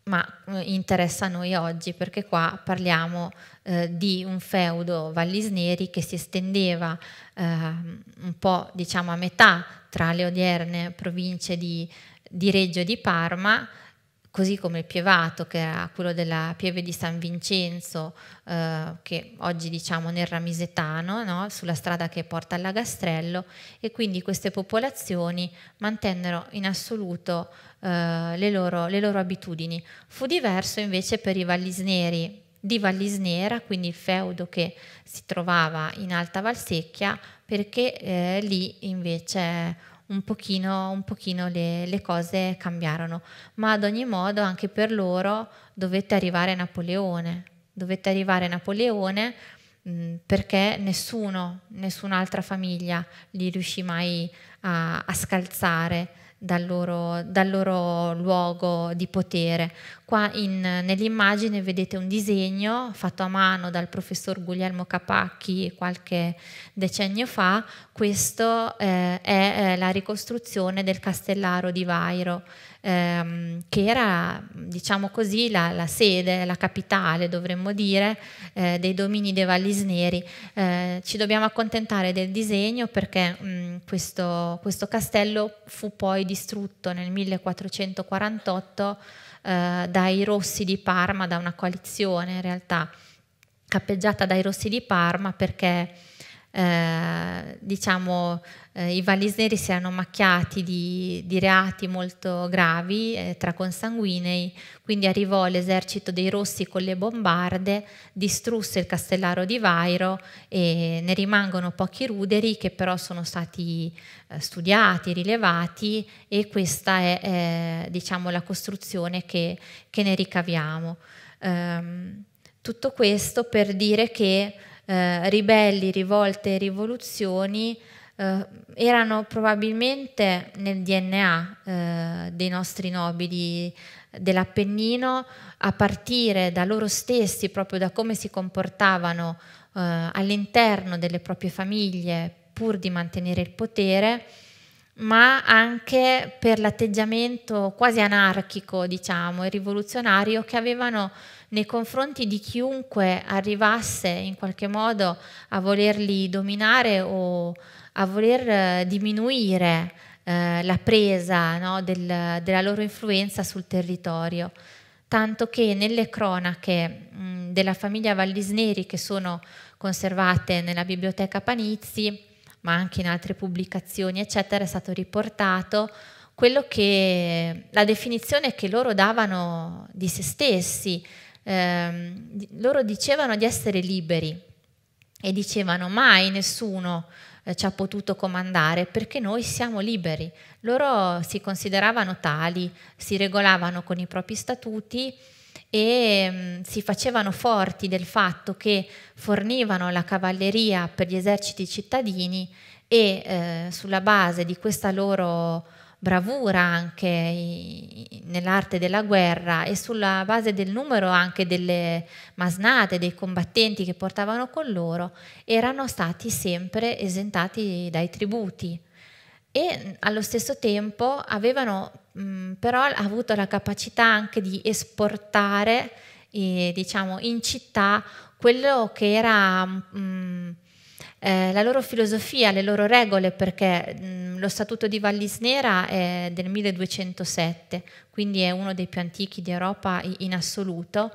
ma eh, interessa a noi oggi perché qua parliamo eh, di un feudo vallisneri che si estendeva eh, un po' diciamo a metà tra le odierne province di, di Reggio e di Parma, così come il Pievato che era quello della Pieve di San Vincenzo eh, che oggi diciamo nel Ramisetano, no? sulla strada che porta al Lagastrello e quindi queste popolazioni mantennero in assoluto eh, le, loro, le, loro, abitudini. Fu diverso invece per i vallisneri di Vallisnera, quindi il feudo che si trovava in Alta Valsecchia, perché eh, lì invece un pochino, un pochino le, le, cose cambiarono. Ma ad ogni modo anche per loro dovette arrivare Napoleone, dovette arrivare Napoleone mm, perché nessuno, nessun'altra famiglia li riuscì mai a, a scalzare dal loro, dal loro luogo di potere. Qua nell'immagine vedete un disegno fatto a mano dal professor Guglielmo Capacchi qualche decennio fa, questa eh, è eh, la ricostruzione del castellaro di Vairo ehm, che era, diciamo così, la, la, sede, la capitale, dovremmo dire, eh, dei domini dei Vallisneri. Eh, ci dobbiamo accontentare del disegno perché mh, mm, questo, questo castello fu poi distrutto nel 1448 eh, dai Rossi di Parma, da una coalizione in realtà cappeggiata dai Rossi di Parma perché eh, diciamo, eh, i valliseri si erano macchiati di, di reati molto gravi, eh, tra consanguinei, quindi arrivò l'esercito dei Rossi con le bombarde, distrusse il castellaro di Vairo e ne rimangono pochi ruderi che però sono stati eh, studiati, rilevati e questa è diciamo, la costruzione che, che ne ricaviamo. Ehm, tutto questo per dire che eh, ribelli, rivolte e rivoluzioni eh, erano probabilmente nel DNA eh, dei nostri nobili dell'Appennino a partire da loro stessi, proprio da come si comportavano eh, all'interno delle proprie famiglie pur di mantenere il potere, ma anche per l'atteggiamento quasi anarchico, diciamo, e rivoluzionario che avevano nei confronti di chiunque arrivasse in qualche modo a volerli dominare o a voler eh, diminuire eh, la presa no, del, della loro influenza sul territorio, tanto che nelle cronache mh, della famiglia Vallisneri che sono conservate nella biblioteca Panizzi, ma anche in altre pubblicazioni, eccetera, è stato riportato quello che la definizione che loro davano di se stessi, eh, loro dicevano di essere liberi e dicevano mai nessuno eh, ci ha potuto comandare, perché noi siamo liberi. Loro si consideravano tali, si regolavano con i propri statuti e mh, mm, si facevano forti del fatto che fornivano la cavalleria per gli eserciti cittadini e eh, sulla base di questa loro bravura anche nell'arte della guerra e sulla base del numero anche delle masnate, dei combattenti che portavano con loro, erano stati sempre esentati dai tributi e allo stesso tempo avevano mh, però avuto la capacità anche di esportare eh, diciamo, in città quello che era... Mh, eh, la loro filosofia, le loro regole, perché mh, mm, lo Statuto di Vallisnera è del 1207, quindi è uno dei più antichi d'Europa in assoluto.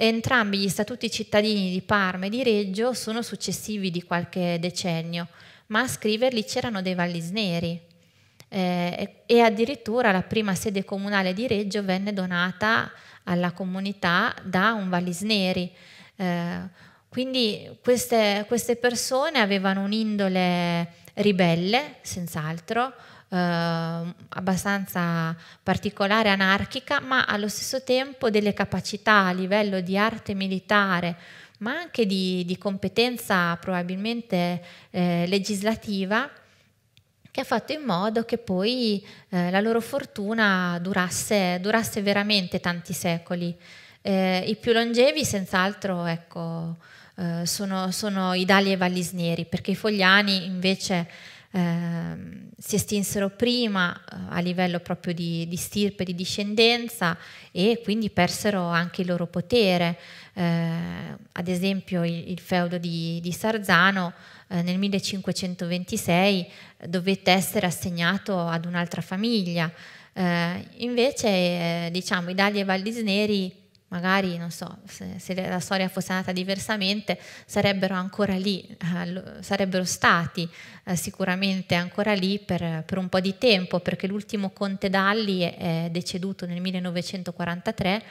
Entrambi gli statuti cittadini di Parma e di Reggio sono successivi di qualche decennio, ma a scriverli c'erano dei vallisneri, eh, e addirittura la prima sede comunale di Reggio venne donata alla comunità da un Vallisneri. Eh, quindi queste, queste persone avevano un'indole ribelle, senz'altro, eh, abbastanza particolare, anarchica, ma allo stesso tempo delle capacità a livello di arte militare, ma anche di, di competenza probabilmente eh, legislativa, che ha fatto in modo che poi eh, la loro fortuna durasse, durasse veramente tanti secoli. Eh, I più longevi, senz'altro, ecco, eh, sono, i Dali e Vallisneri, perché i fogliani invece eh, si estinsero prima eh, a livello proprio di, di, stirpe, di discendenza e quindi persero anche il loro potere. Eh, ad esempio il, il feudo di, di Sarzano eh, nel 1526 dovette essere assegnato ad un'altra famiglia. Eh, invece eh, diciamo, i Dali e Vallisneri magari non so, se, se, la storia fosse andata diversamente, sarebbero ancora lì, eh, sarebbero stati eh, sicuramente ancora lì per, per, un po' di tempo, perché l'ultimo conte Dalli è, è deceduto nel 1943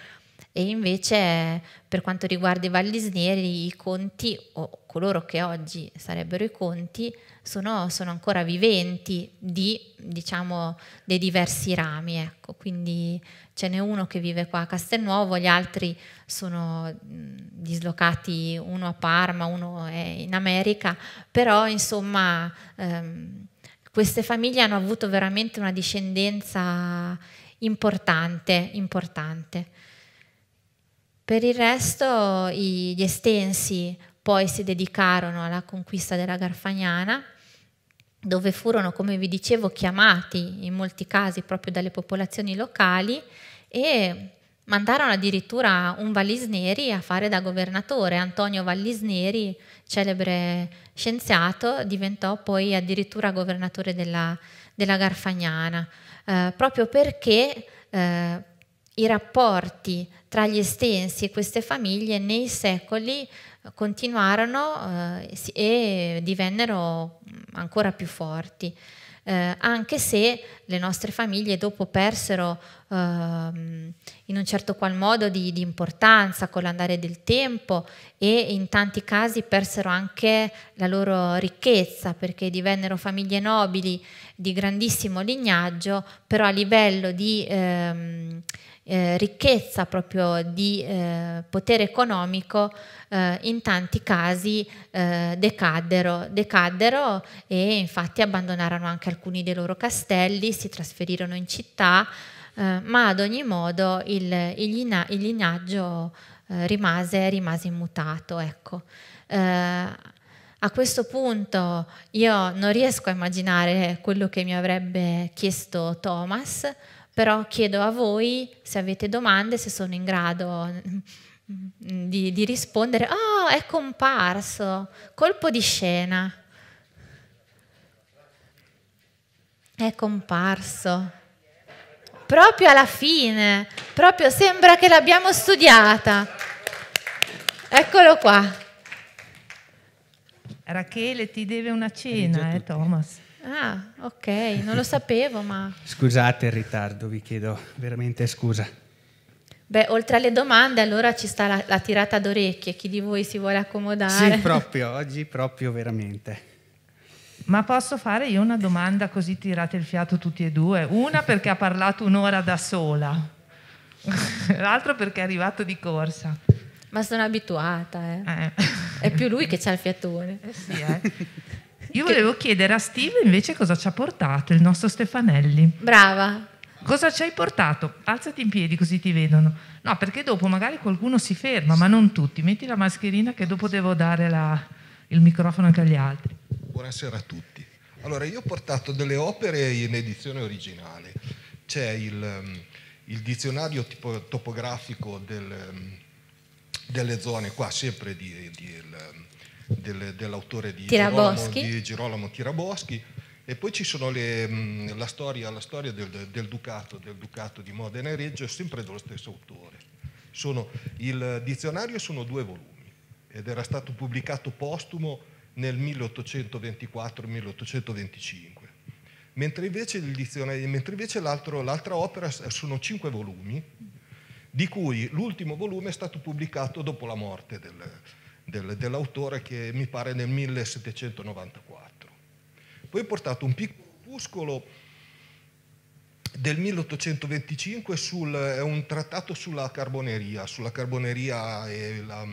e invece per quanto riguarda i vallisneri, i conti, o coloro che oggi sarebbero i conti, sono, sono ancora viventi di, diciamo, dei diversi rami. Ecco. Quindi ce n'è uno che vive qua a Castelnuovo, gli altri sono dislocati, uno a Parma, uno è eh, in America, però insomma ehm, queste famiglie hanno avuto veramente una discendenza importante, importante. Per il resto gli estensi poi si dedicarono alla conquista della Garfagnana, dove furono, come vi dicevo, chiamati in molti casi proprio dalle popolazioni locali e mandarono addirittura un Vallisneri a fare da governatore. Antonio Vallisneri, celebre scienziato, diventò poi addirittura governatore della, della Garfagnana, eh, proprio perché... Eh, i rapporti tra gli estensi e queste famiglie nei secoli eh, continuarono eh, e divennero mm, ancora più forti. Eh, anche se le nostre famiglie dopo persero ehm, in un certo qual modo di, di importanza con l'andare del tempo e in tanti casi persero anche la loro ricchezza perché divennero famiglie nobili di grandissimo lignaggio, però a livello di... Ehm, eh, ricchezza proprio di eh, potere economico eh, in tanti casi eh, decaddero, decaddero e infatti abbandonarono anche alcuni dei loro castelli, si trasferirono in città, eh, ma ad ogni modo il, il, lina il lignaggio eh, rimase, rimase, immutato. Ecco. A questo punto io non riesco a immaginare quello che mi avrebbe chiesto Thomas, però chiedo a voi se avete domande, se sono in grado mm, di, di rispondere. Oh, è comparso, colpo di scena. È comparso. Proprio alla fine, proprio sembra che l'abbiamo studiata. Eccolo qua. Rachele ti deve una cena, eh, Thomas. Ah, ok, non lo sapevo, ma... Scusate il ritardo, vi chiedo veramente scusa. Beh, oltre alle domande, allora ci sta la, la tirata d'orecchie, chi di voi si vuole accomodare? Sì, proprio, oggi proprio veramente. Ma posso fare io una domanda così tirate il fiato tutti e due? Una perché ha parlato un'ora da sola, l'altra perché è arrivato di corsa. Ma sono abituata, eh. eh. È più lui che c'ha il fiatone. Eh sì, eh. Io volevo chiedere a Steve invece cosa ci ha portato il nostro Stefanelli. Brava. Cosa ci hai portato? Alzati in piedi così ti vedono. No, perché dopo magari qualcuno si ferma, ma non tutti. Metti la mascherina che dopo devo dare la, il microfono anche agli altri. Buonasera a tutti. Allora, io ho portato delle opere in edizione originale. C'è il, um, il dizionario tipo, topografico del, um, delle zone qua, sempre di, di il, um, del, dell'autore di Girolamo, di Girolamo, Tiraboschi. E poi ci sono le, mm, la storia, la storia del, del, Ducato, del Ducato di Modena e Reggio, è sempre dello stesso autore. Sono, il dizionario sono due volumi ed era stato pubblicato postumo nel 1824-1825, mentre invece, mentre invece l'altra opera sono cinque volumi, di cui l'ultimo volume è stato pubblicato dopo la morte del, del, dell'autore che mi pare nel 1794. Poi ho portato un piccolo opuscolo del 1825 sul, è un trattato sulla carboneria, sulla carboneria e la,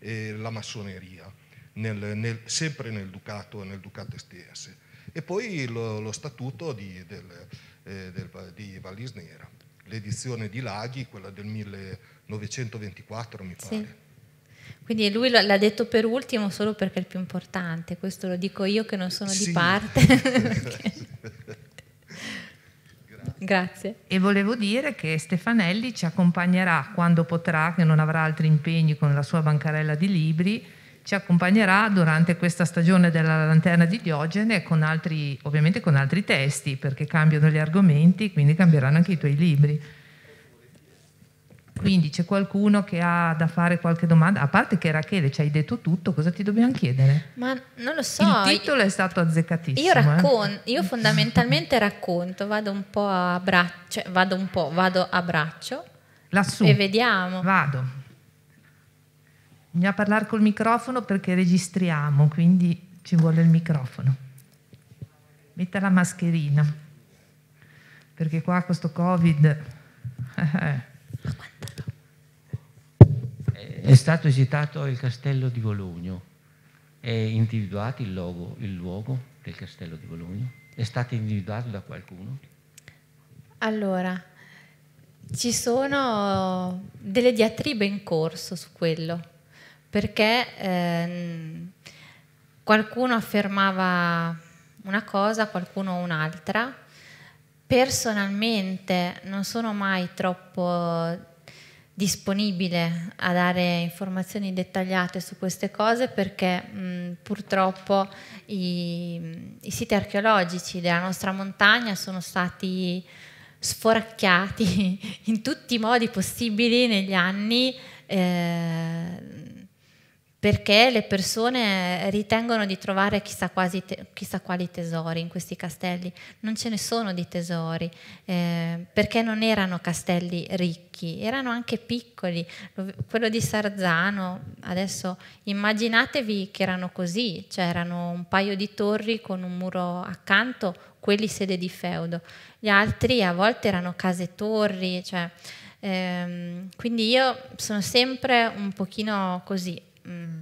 e la massoneria, nel, nel, sempre nel Ducato, nel Ducato Estiense. E poi lo, lo statuto di, del, eh, del, di Vallisnera, l'edizione di Laghi, quella del 1924 mi pare. Sì. Quindi lui l'ha detto per ultimo solo perché è il più importante, questo lo dico io che non sono sì. di parte. Grazie. Grazie. E volevo dire che Stefanelli ci accompagnerà quando potrà, che non avrà altri impegni con la sua bancarella di libri, ci accompagnerà durante questa stagione della Lanterna di Diogene con altri, ovviamente con altri testi, perché cambiano gli argomenti, quindi cambieranno anche i tuoi libri. Quindi c'è qualcuno che ha da fare qualche domanda? A parte che Rachele ci hai detto tutto, cosa ti dobbiamo chiedere? Ma non lo so. Il titolo io, è stato azzeccatissimo. Io, eh. raccon- eh? io fondamentalmente racconto, vado un po' a braccio, cioè vado un po', vado a braccio. Lassù. E vediamo. Vado. Bisogna parlare col microfono perché registriamo, quindi ci vuole il microfono. Metta la mascherina, perché qua questo Covid... Eh, è stato esitato il castello di Bologna, è individuato il, logo, il luogo del castello di Bologna? È stato individuato da qualcuno? Allora, ci sono delle diatribe in corso su quello, perché ehm, qualcuno affermava una cosa, qualcuno un'altra. Personalmente non sono mai troppo disponibile a dare informazioni dettagliate su queste cose perché mh, mm, purtroppo i, i, siti archeologici della nostra montagna sono stati sforacchiati in tutti i modi possibili negli anni eh, perché le persone ritengono di trovare chissà, te, chissà, quali tesori in questi castelli. Non ce ne sono di tesori, eh, perché non erano castelli ricchi, erano anche piccoli. Quello di Sarzano, adesso immaginatevi che erano così, cioè erano un paio di torri con un muro accanto, quelli sede di feudo. Gli altri a volte erano case torri, cioè, ehm, quindi io sono sempre un pochino così, Mm.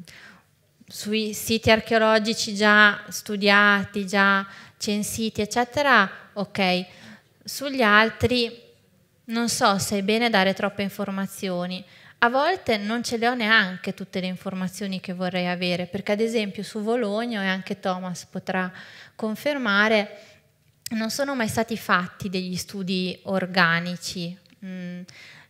sui siti archeologici già studiati, già censiti, eccetera, ok, sugli altri non so se è bene dare troppe informazioni. A volte non ce le ho neanche tutte le informazioni che vorrei avere, perché ad esempio su Bologna, e anche Thomas potrà confermare, non sono mai stati fatti degli studi organici. Mm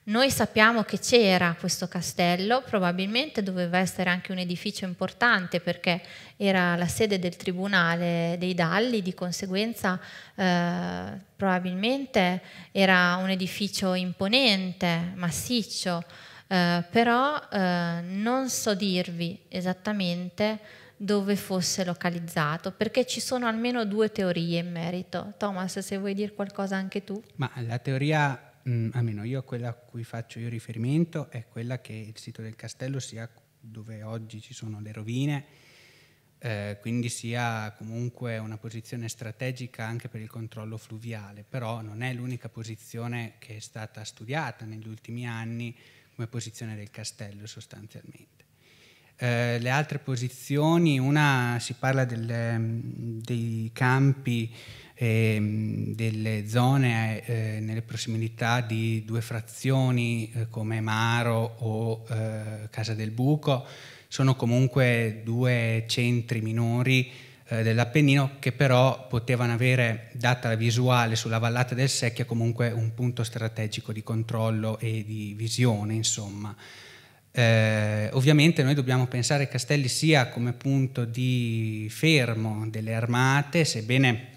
noi sappiamo che c'era questo castello, probabilmente doveva essere anche un edificio importante perché era la sede del tribunale dei Dalli, di conseguenza eh, probabilmente era un edificio imponente, massiccio, eh, però eh, non so dirvi esattamente dove fosse localizzato, perché ci sono almeno due teorie in merito. Thomas, se vuoi dire qualcosa anche tu. Ma la teoria mh, mm, almeno io quella a cui faccio io riferimento è quella che il sito del castello sia dove oggi ci sono le rovine, eh, quindi sia comunque una posizione strategica anche per il controllo fluviale, però non è l'unica posizione che è stata studiata negli ultimi anni come posizione del castello sostanzialmente. Eh, le altre posizioni, una si parla del, mm, dei campi ehm, delle zone eh, nelle prossimità di due frazioni eh, come Maro o eh, Casa del Buco, sono comunque due centri minori eh, dell'Appennino che però potevano avere, data la visuale sulla vallata del Secchia, comunque un punto strategico di controllo e di visione, insomma. Eh, ovviamente noi dobbiamo pensare a Castelli sia come punto di fermo delle armate, sebbene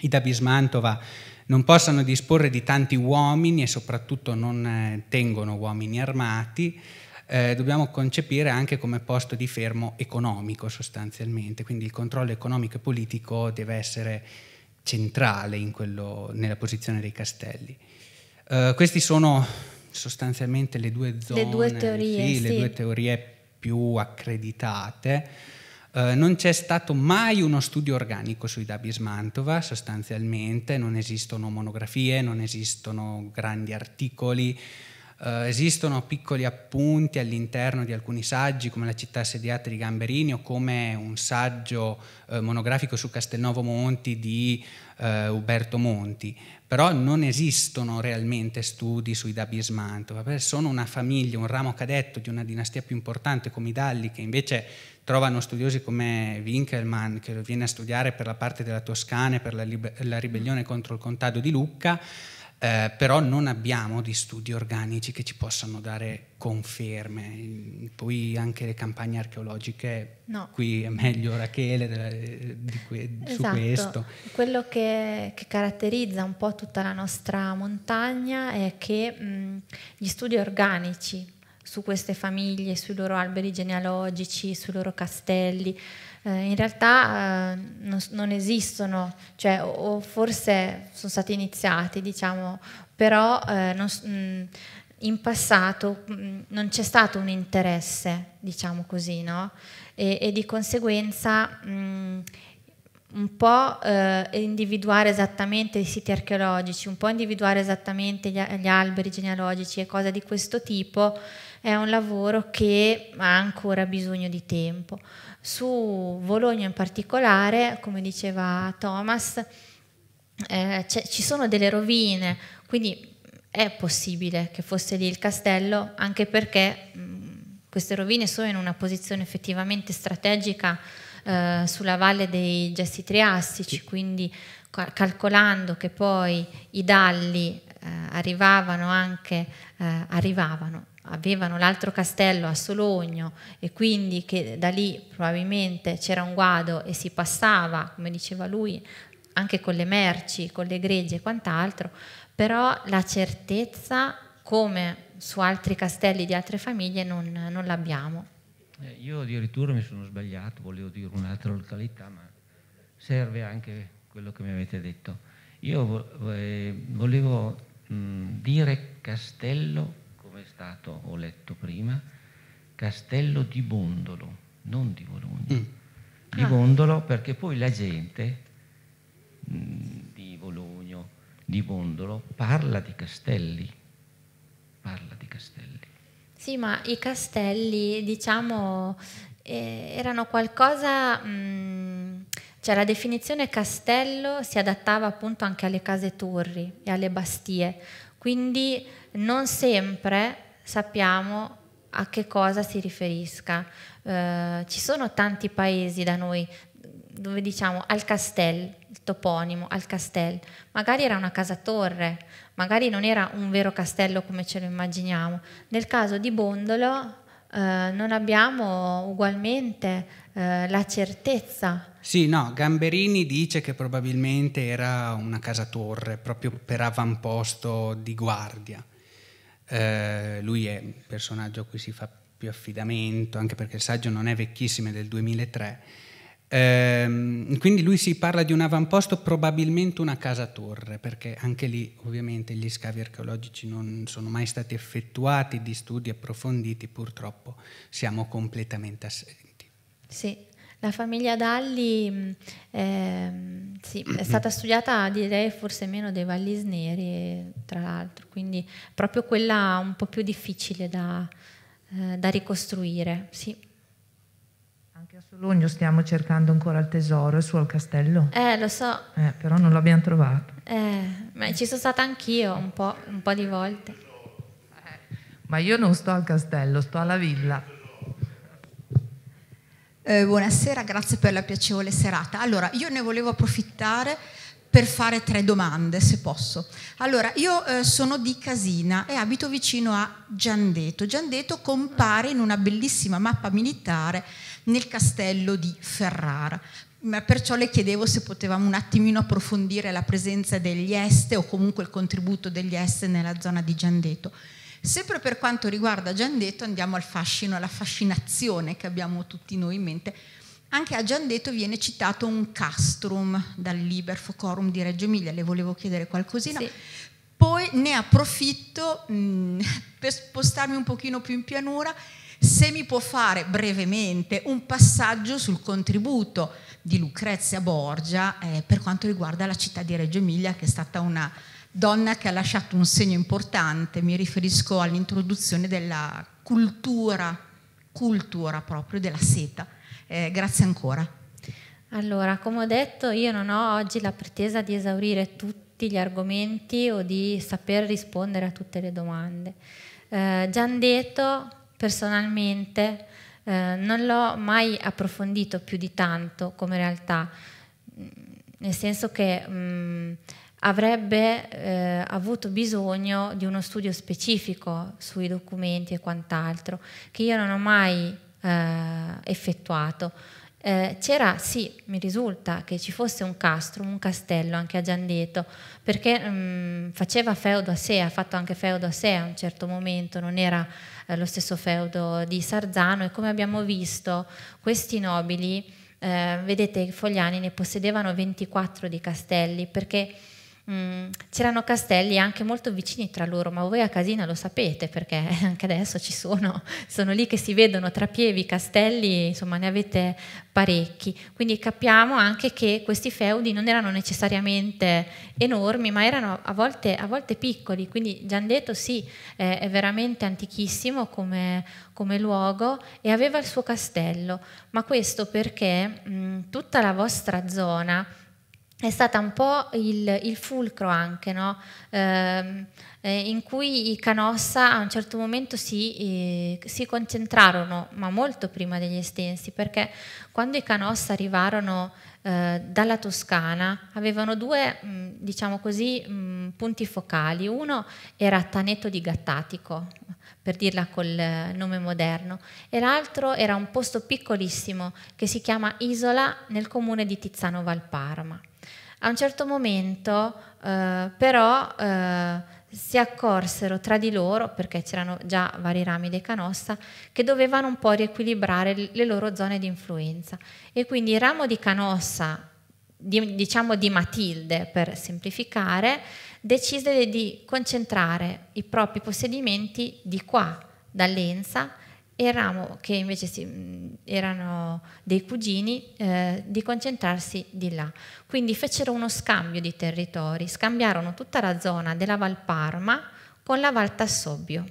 i da Bismantova non possano disporre di tanti uomini e soprattutto non eh, tengono uomini armati, eh, dobbiamo concepire anche come posto di fermo economico sostanzialmente, quindi il controllo economico e politico deve essere centrale quello, nella posizione dei castelli. Eh, queste sono sostanzialmente le due zone, le due teorie, sì, sì. le due teorie più accreditate. Eh, non c'è stato mai uno studio organico sui Dabis Mantova, sostanzialmente, non esistono monografie, non esistono grandi articoli. Uh, esistono piccoli appunti all'interno di alcuni saggi come la città assediata di Gamberini o come un saggio uh, monografico su Castelnuovo Monti di uh, Uberto Monti, però non esistono realmente studi sui dabismanto, vabbè, sono una famiglia, un ramo cadetto di una dinastia più importante come i Dalli che invece trovano studiosi come Winkelmann che viene a studiare per la parte della Toscana e per la, la ribellione contro il contado di Lucca eh, però non abbiamo di studi organici che ci possano dare conferme. Poi anche le campagne archeologiche, no. qui è meglio Rachele della, eh, di que, esatto. su questo. Quello che, che, caratterizza un po' tutta la nostra montagna è che mh, gli studi organici su queste famiglie, sui loro alberi genealogici, sui loro castelli, eh, in realtà eh, non, non, esistono, cioè, o, o, forse sono stati iniziati, diciamo, però eh, non, mh, mm, in passato mh, mm, non c'è stato un interesse, diciamo così, no? e, e, di conseguenza mh, mm, un po' eh, individuare esattamente i siti archeologici, un po' individuare esattamente gli, gli, alberi genealogici e cose di questo tipo è un lavoro che ha ancora bisogno di tempo. Su Bologna in particolare, come diceva Thomas, eh, ci sono delle rovine, quindi è possibile che fosse lì il castello, anche perché mh, queste rovine sono in una posizione effettivamente strategica eh, sulla valle dei gesti triassici, quindi calcolando che poi i dalli eh, arrivavano anche, eh, arrivavano, avevano l'altro castello a Sologno e quindi che da lì probabilmente c'era un guado e si passava, come diceva lui, anche con le merci, con le gregge e quant'altro, però la certezza, come su altri castelli di altre famiglie, non, non l'abbiamo. Eh, io addirittura mi sono sbagliato, volevo dire un'altra località, ma serve anche quello che mi avete detto. Io eh, volevo mh, dire Castello come è stato, ho letto prima, Castello di Bondolo, non di Bologna. Mm. Di ah. Bondolo perché poi la gente mh, mm, di Bologna, di Bondolo, parla di castelli. Parla di castelli. Sì, ma i castelli, diciamo, eh, erano qualcosa... Mh, mm, cioè la definizione castello si adattava appunto anche alle case torri e alle bastie, quindi non sempre sappiamo a che cosa si riferisca. Eh, ci sono tanti paesi da noi dove diciamo al castel, il toponimo al castel, magari era una casa torre, magari non era un vero castello come ce lo immaginiamo. Nel caso di Bondolo eh, non abbiamo ugualmente eh, la certezza sì, no, Gamberini dice che probabilmente era una casa torre proprio per avamposto di guardia. Eh, lui è un personaggio a cui si fa più affidamento, anche perché il saggio non è vecchissimo, è del 2003. Ehm, quindi lui si parla di un avamposto, probabilmente una casa torre, perché anche lì ovviamente gli scavi archeologici non sono mai stati effettuati di studi approfonditi, purtroppo siamo completamente assenti. Sì, la famiglia Dalli eh, sì, è stata studiata direi forse meno dei Vallisneri, tra l'altro, quindi proprio quella un po' più difficile da, eh, da ricostruire. Sì. Anche a Sologno stiamo cercando ancora il tesoro, è su al castello. Eh, lo so. Eh, però non l'abbiamo trovato. Eh, ci sono stata anch'io un, un po' di volte. Ma io non sto al castello, sto alla villa. Eh, buonasera, grazie per la piacevole serata. Allora, io ne volevo approfittare per fare tre domande, se posso. Allora, io eh, sono di Casina e abito vicino a Giandeto. Giandeto compare in una bellissima mappa militare nel castello di Ferrara. Ma perciò le chiedevo se potevamo un attimino approfondire la presenza degli est o comunque il contributo degli est nella zona di Giandeto. Sempre per quanto riguarda Giandetto andiamo al fascino, alla fascinazione che abbiamo tutti noi in mente. Anche a Giandetto viene citato un castrum dal Liber Focorum di Reggio Emilia, le volevo chiedere qualcosina. Sì. Poi ne approfitto mh, mm, per spostarmi un pochino più in pianura se mi può fare brevemente un passaggio sul contributo di Lucrezia Borgia eh, per quanto riguarda la città di Reggio Emilia, che è stata una donna che ha lasciato un segno importante, mi riferisco all'introduzione della cultura, cultura proprio della seta. Eh, grazie ancora. Allora, come ho detto, io non ho oggi la pretesa di esaurire tutti gli argomenti o di saper rispondere a tutte le domande. Eh, Giandetto, personalmente, eh, non l'ho mai approfondito più di tanto come realtà, nel senso che... Mh, mm, avrebbe eh, avuto bisogno di uno studio specifico sui documenti e quant'altro, che io non ho mai eh, effettuato. Eh, c'era, sì, mi risulta che ci fosse un castrum, un castello anche a Giandeto, perché mh, mm, faceva feudo a sé, ha fatto anche feudo a sé a un certo momento, non era eh, lo stesso feudo di Sarzano e come abbiamo visto questi nobili, eh, vedete i fogliani ne possedevano 24 di castelli perché Mm. c'erano castelli anche molto vicini tra loro, ma voi a Casina lo sapete perché anche adesso ci sono, sono lì che si vedono tra pievi castelli, insomma ne avete parecchi. Quindi capiamo anche che questi feudi non erano necessariamente enormi, ma erano a volte, a volte piccoli. Quindi Giandetto sì, è veramente antichissimo come, come, luogo e aveva il suo castello, ma questo perché mh, mm, tutta la vostra zona è stata un po' il, il fulcro anche, no? Ehm, eh, in cui i Canossa a un certo momento si, eh, si, concentrarono, ma molto prima degli estensi, perché quando i Canossa arrivarono eh, dalla Toscana avevano due, mh, mm, diciamo così, mh, mm, punti focali. Uno era Taneto di Gattatico, per dirla col eh, nome moderno, e l'altro era un posto piccolissimo che si chiama Isola nel comune di Tizzano Valparma. A un certo momento eh, però eh, si accorsero tra di loro, perché c'erano già vari rami dei Canossa, che dovevano un po' riequilibrare le loro zone di influenza. E quindi il ramo di Canossa, di, diciamo di Matilde per semplificare, decise di concentrare i propri possedimenti di qua, dall'Ensa, e ramo che invece si, mm, erano dei cugini eh, di concentrarsi di là. Quindi fecero uno scambio di territori, scambiarono tutta la zona della Val Parma con la Val Tassobbio.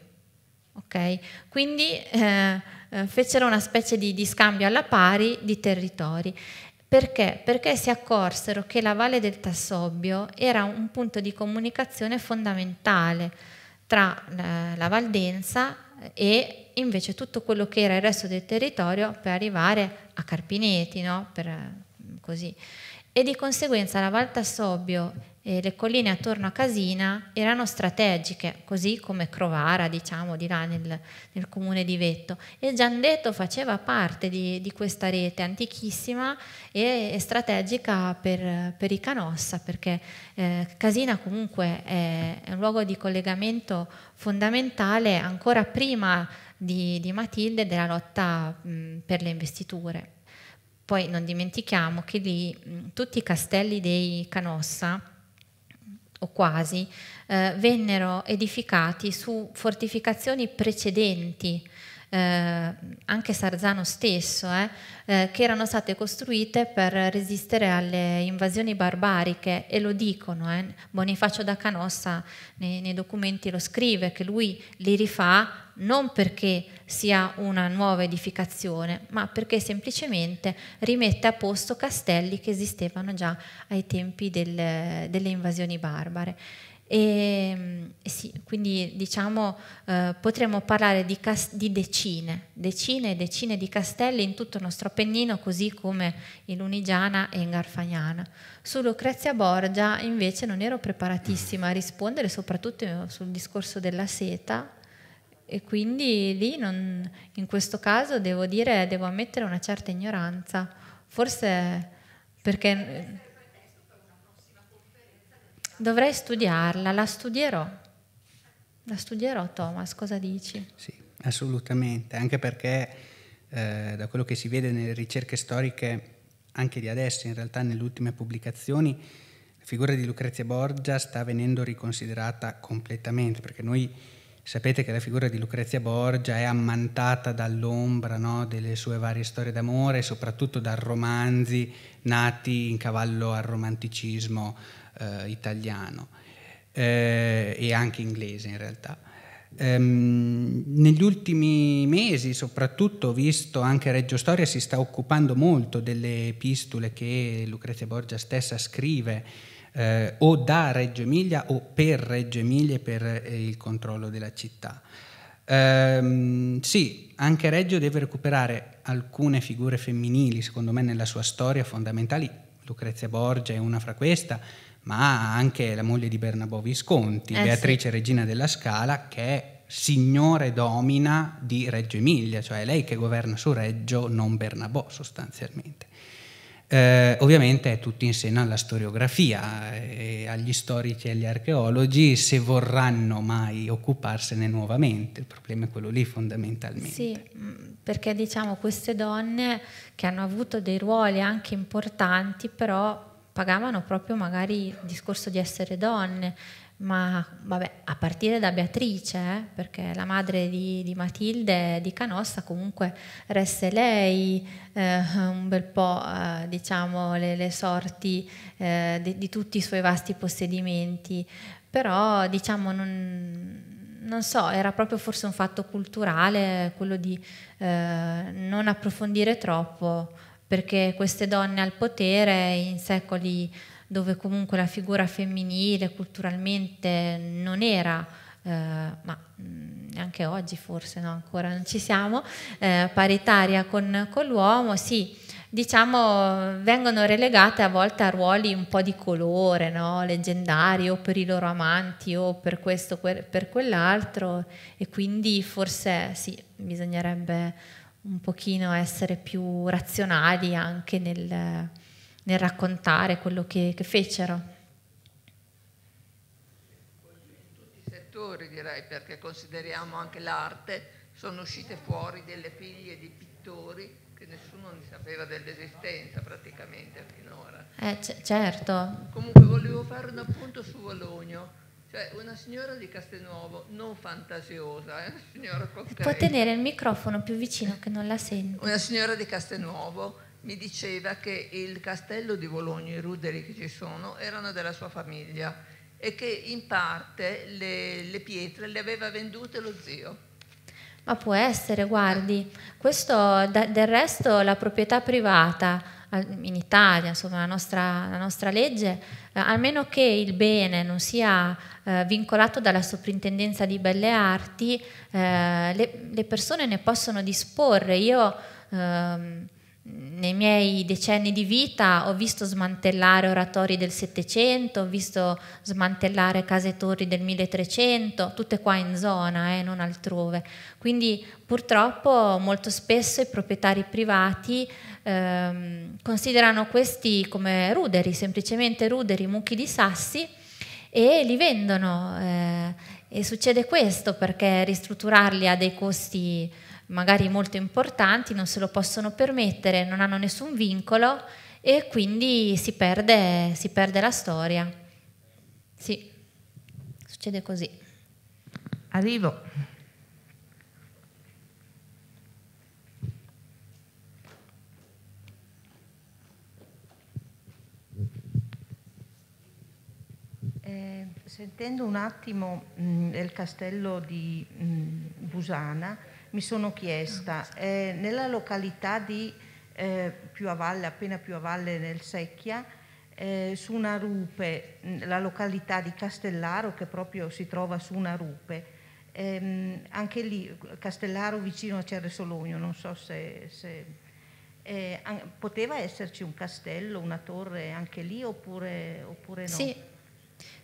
Okay? Quindi eh, eh, fecero una specie di, di scambio alla pari di territori. Perché? Perché si accorsero che la Valle del Tassobbio era un punto di comunicazione fondamentale tra eh, la Valdensa e invece tutto quello che era il resto del territorio per arrivare a Carpineti, no? per, mm, così. E di conseguenza la Val Tassobbio eh, le colline attorno a Casina erano strategiche, così come Crovara, diciamo, di là nel, nel comune di Vetto. E Giandetto faceva parte di, di questa rete antichissima e, e strategica per, per, i Canossa, perché eh, Casina comunque è, è un luogo di collegamento fondamentale ancora prima di, di Matilde della lotta mh, per le investiture. Poi non dimentichiamo che lì mh, tutti i castelli dei Canossa o quasi, eh, vennero edificati su fortificazioni precedenti eh, anche Sarzano stesso, eh, eh, che erano state costruite per resistere alle invasioni barbariche e lo dicono, eh. Bonifacio da Canossa nei, nei documenti lo scrive, che lui li rifà non perché sia una nuova edificazione, ma perché semplicemente rimette a posto castelli che esistevano già ai tempi del, delle invasioni barbare. E, mm, sì, quindi diciamo eh, potremmo parlare di, di, decine, decine e decine di castelli in tutto il nostro Appennino, così come in Lunigiana e in Garfagnana. Su Lucrezia Borgia invece non ero preparatissima a rispondere, soprattutto eh, sul discorso della seta, e quindi lì non, in questo caso devo dire, devo ammettere una certa ignoranza, forse perché mm, dovrei studiarla, la studierò. La studierò, Thomas, cosa dici? Sì, assolutamente, anche perché eh, da quello che si vede nelle ricerche storiche, anche di adesso, in realtà nelle ultime pubblicazioni, la figura di Lucrezia Borgia sta venendo riconsiderata completamente, perché noi sapete che la figura di Lucrezia Borgia è ammantata dall'ombra no, delle sue varie storie d'amore, soprattutto da romanzi nati in cavallo al romanticismo eh, italiano eh, e anche inglese in realtà. Ehm, negli ultimi mesi, soprattutto visto anche Reggio Storia, si sta occupando molto delle epistole che Lucrezia Borgia stessa scrive eh, o da Reggio Emilia o per Reggio Emilia e per eh, il controllo della città. Ehm, sì, anche Reggio deve recuperare alcune figure femminili, secondo me, nella sua storia fondamentali. Lucrezia Borgia è una fra queste, ma anche la moglie di Bernabò Visconti, eh, Beatrice sì. Regina della Scala, che è signore domina di Reggio Emilia, cioè è lei che governa su Reggio, non Bernabò sostanzialmente. Eh, ovviamente è tutto in seno alla storiografia e eh, agli storici e agli archeologi se vorranno mai occuparsene nuovamente, il problema è quello lì fondamentalmente. Sì, mm, perché diciamo queste donne che hanno avuto dei ruoli anche importanti, però pagavano proprio magari il discorso di essere donne, ma vabbè, a partire da Beatrice, eh, perché la madre di, di, Matilde di Canossa comunque resse lei eh, un bel po' eh, diciamo, le, le sorti eh, di, di, tutti i suoi vasti possedimenti, però diciamo non, non, so, era proprio forse un fatto culturale quello di eh, non approfondire troppo perché queste donne al potere in secoli dove comunque la figura femminile culturalmente non era, eh, ma mm, anche oggi forse no, ancora non ci siamo, eh, paritaria con, con l'uomo, sì, diciamo vengono relegate a volte a ruoli un po' di colore, no? leggendari o per i loro amanti o per questo, o per quell'altro e quindi forse sì, bisognerebbe un pochino essere più razionali anche nel, nel raccontare quello che, che fecero. In tutti i settori direi, perché consideriamo anche l'arte, sono uscite fuori delle figlie di pittori che nessuno ne sapeva dell'esistenza praticamente finora. Eh, certo. Comunque volevo fare un appunto su Bologna cioè una signora di Castelnuovo non fantasiosa, è eh, una signora cocktail. Può tenere il microfono più vicino che non la sento. Una signora di Castelnuovo mi diceva che il castello di Bologna, i ruderi che ci sono, erano della sua famiglia e che in parte le, le pietre le aveva vendute lo zio. Ma può essere, guardi, questo da, del resto la proprietà privata in Italia, insomma la nostra, la nostra legge, eh, almeno che il bene non sia eh, vincolato dalla Soprintendenza di Belle Arti, eh, le, le, persone ne possono disporre. Io ehm, nei miei decenni di vita ho visto smantellare oratori del Settecento, ho visto smantellare case e torri del 1300, tutte qua in zona, eh, non altrove. Quindi purtroppo molto spesso i proprietari privati ehm, considerano questi come ruderi, semplicemente ruderi, mucchi di sassi e li vendono. Eh, e succede questo perché ristrutturarli ha dei costi magari molto importanti, non se lo possono permettere, non hanno nessun vincolo e quindi si perde, si perde la storia. Sì, succede così. Arrivo. Sentendo un attimo mh, del castello di mh, Busana, mi sono chiesta, eh, nella località di eh, più a valle, appena più a valle nel Secchia, eh, su una rupe, la località di Castellaro che proprio si trova su una rupe, ehm, anche lì Castellaro vicino a Cerre Sologno, non so se... se eh, poteva esserci un castello, una torre anche lì oppure, oppure no? Sì,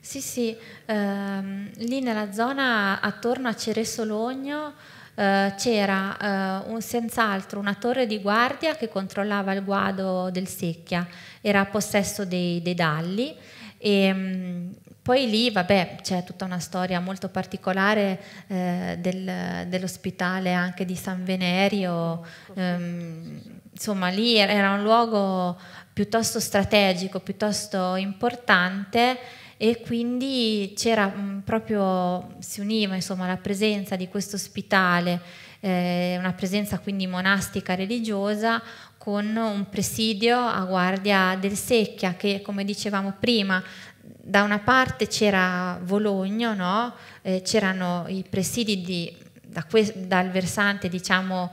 sì, sì, ehm, lì nella zona attorno a Ceresologno eh, c'era eh, un, senz'altro una torre di guardia che controllava il guado del Secchia, era a possesso dei, dei Dalli e ehm, mh, poi lì, vabbè, c'è tutta una storia molto particolare eh, del, dell'ospitale anche di San Venerio, ehm, insomma lì era un luogo piuttosto strategico, piuttosto importante e quindi c'era mm, proprio, si univa insomma la presenza di questo ospitale, eh, una presenza quindi monastica religiosa con un presidio a guardia del Secchia che come dicevamo prima da una parte c'era Vologno, no? eh, c'erano i presidi di, da dal versante diciamo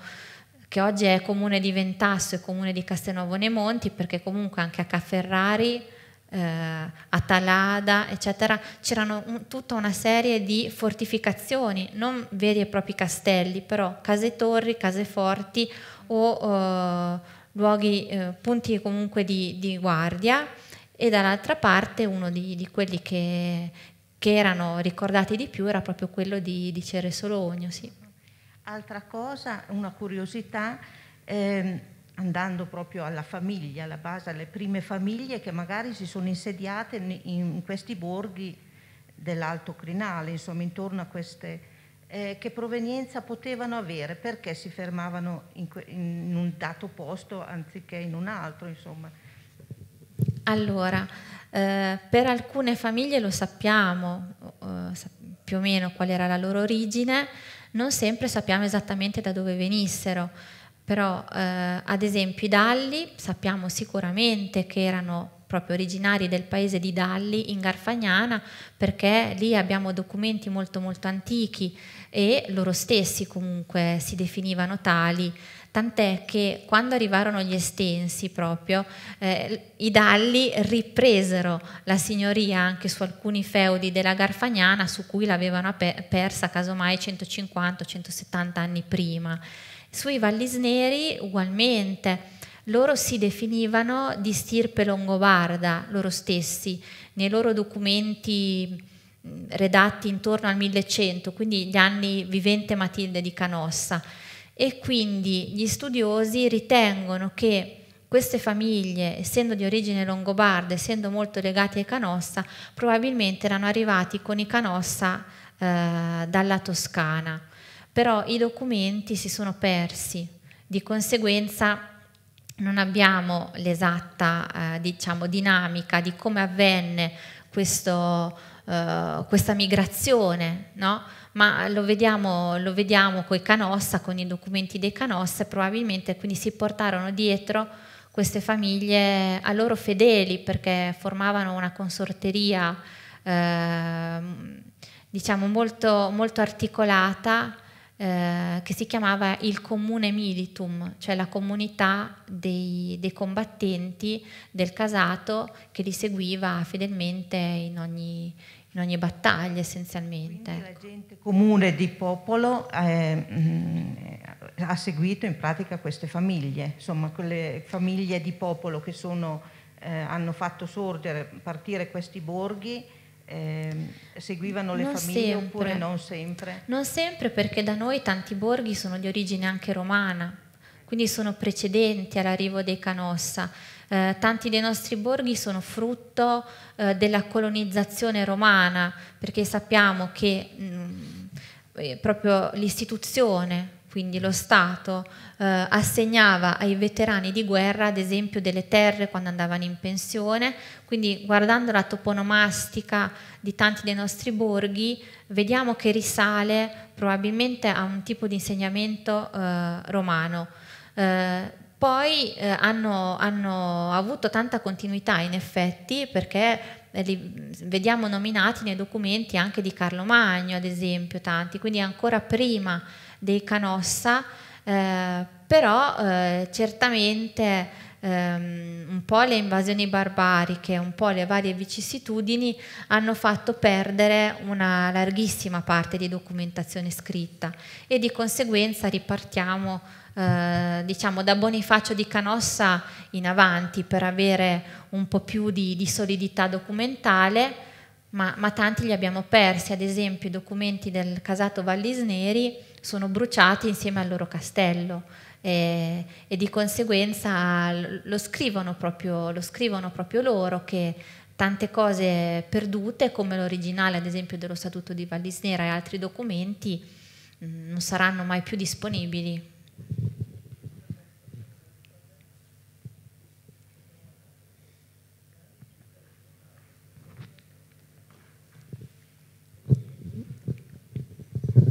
che oggi è comune di Ventasso e comune di Castelnuovo nei Monti perché comunque anche a Cafferrari eh, Atalada, eccetera, c'erano un, tutta una serie di fortificazioni, non veri e propri castelli, però case torri, case forti o eh, luoghi, eh, punti comunque di, di, guardia e dall'altra parte uno di, di quelli che, che, erano ricordati di più era proprio quello di, di Ceresologno. Sì. Altra cosa, una curiosità, ehm, andando proprio alla famiglia, alla base, alle prime famiglie che magari si sono insediate in questi borghi dell'Alto Crinale, insomma intorno a queste... Eh, che provenienza potevano avere, perché si fermavano in, in, un dato posto anziché in un altro, insomma. Allora, eh, per alcune famiglie lo sappiamo, eh, più o meno qual era la loro origine, non sempre sappiamo esattamente da dove venissero però eh, ad esempio i Dalli sappiamo sicuramente che erano proprio originari del paese di Dalli in Garfagnana perché lì abbiamo documenti molto molto antichi e loro stessi comunque si definivano tali tant'è che quando arrivarono gli estensi proprio, eh, i Dalli ripresero la signoria anche su alcuni feudi della Garfagnana su cui l'avevano persa casomai 150-170 anni prima. Sui Vallisneri ugualmente. Loro si definivano di stirpe longobarda loro stessi, nei loro documenti redatti intorno al 1100, quindi gli anni vivente Matilde di Canossa. E quindi gli studiosi ritengono che queste famiglie, essendo di origine longobarda, essendo molto legate ai Canossa, probabilmente erano arrivati con i Canossa eh, dalla Toscana però i documenti si sono persi, di conseguenza non abbiamo l'esatta eh, diciamo, dinamica di come avvenne questo, eh, questa migrazione, no? ma lo vediamo, lo vediamo con i Canossa, con i documenti dei Canossa, probabilmente quindi si portarono dietro queste famiglie a loro fedeli perché formavano una consorteria eh, diciamo molto, molto articolata eh, che si chiamava il comune militum, cioè la comunità dei, dei combattenti del casato che li seguiva fedelmente in ogni, in ogni battaglia essenzialmente. Quindi la ecco. gente comune di popolo eh, ha seguito in pratica queste famiglie, insomma quelle famiglie di popolo che sono, eh, hanno fatto sorgere, partire questi borghi Ehm, seguivano le non famiglie sempre. oppure non sempre? Non sempre perché da noi tanti borghi sono di origine anche romana, quindi sono precedenti all'arrivo dei Canossa. Eh, tanti dei nostri borghi sono frutto eh, della colonizzazione romana, perché sappiamo che mh, mm, eh, proprio l'istituzione quindi lo Stato eh, assegnava ai veterani di guerra ad esempio delle terre quando andavano in pensione, quindi guardando la toponomastica di tanti dei nostri borghi vediamo che risale probabilmente a un tipo di insegnamento eh, romano. Eh, poi eh, hanno, hanno avuto tanta continuità in effetti perché eh, li vediamo nominati nei documenti anche di Carlo Magno ad esempio tanti, quindi ancora prima dei Canossa, eh, però eh, certamente ehm, un po' le invasioni barbariche, un po' le varie vicissitudini hanno fatto perdere una larghissima parte di documentazione scritta e di conseguenza ripartiamo eh, diciamo da Bonifacio di Canossa in avanti per avere un po' più di, di solidità documentale. Ma, ma, tanti li abbiamo persi, ad esempio i documenti del casato Vallisneri sono bruciati insieme al loro castello e, e di conseguenza lo scrivono, proprio, lo scrivono proprio loro che tante cose perdute come l'originale ad esempio dello Statuto di Vallisnera e altri documenti mm, non saranno mai più disponibili.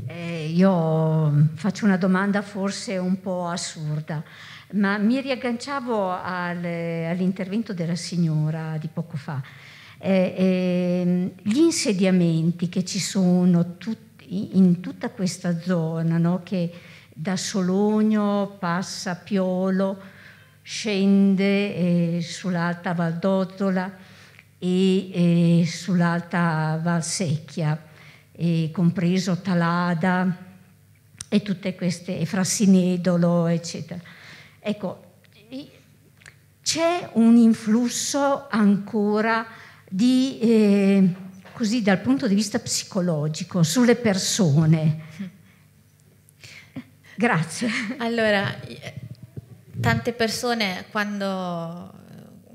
Eh, io faccio una domanda forse un po' assurda, ma mi riagganciavo al, all'intervento della signora di poco fa. Eh, eh, gli insediamenti che ci sono tut- in tutta questa zona, no? che da Sologno passa Piolo, scende eh, sull'alta Valdottola e eh, sull'alta Valsecchia, eh, compreso Talada, e tutte queste, Frassinedolo, eccetera. Ecco, c'è un influsso ancora di, eh, così dal punto di vista psicologico, sulle persone. Grazie. Allora, tante persone quando,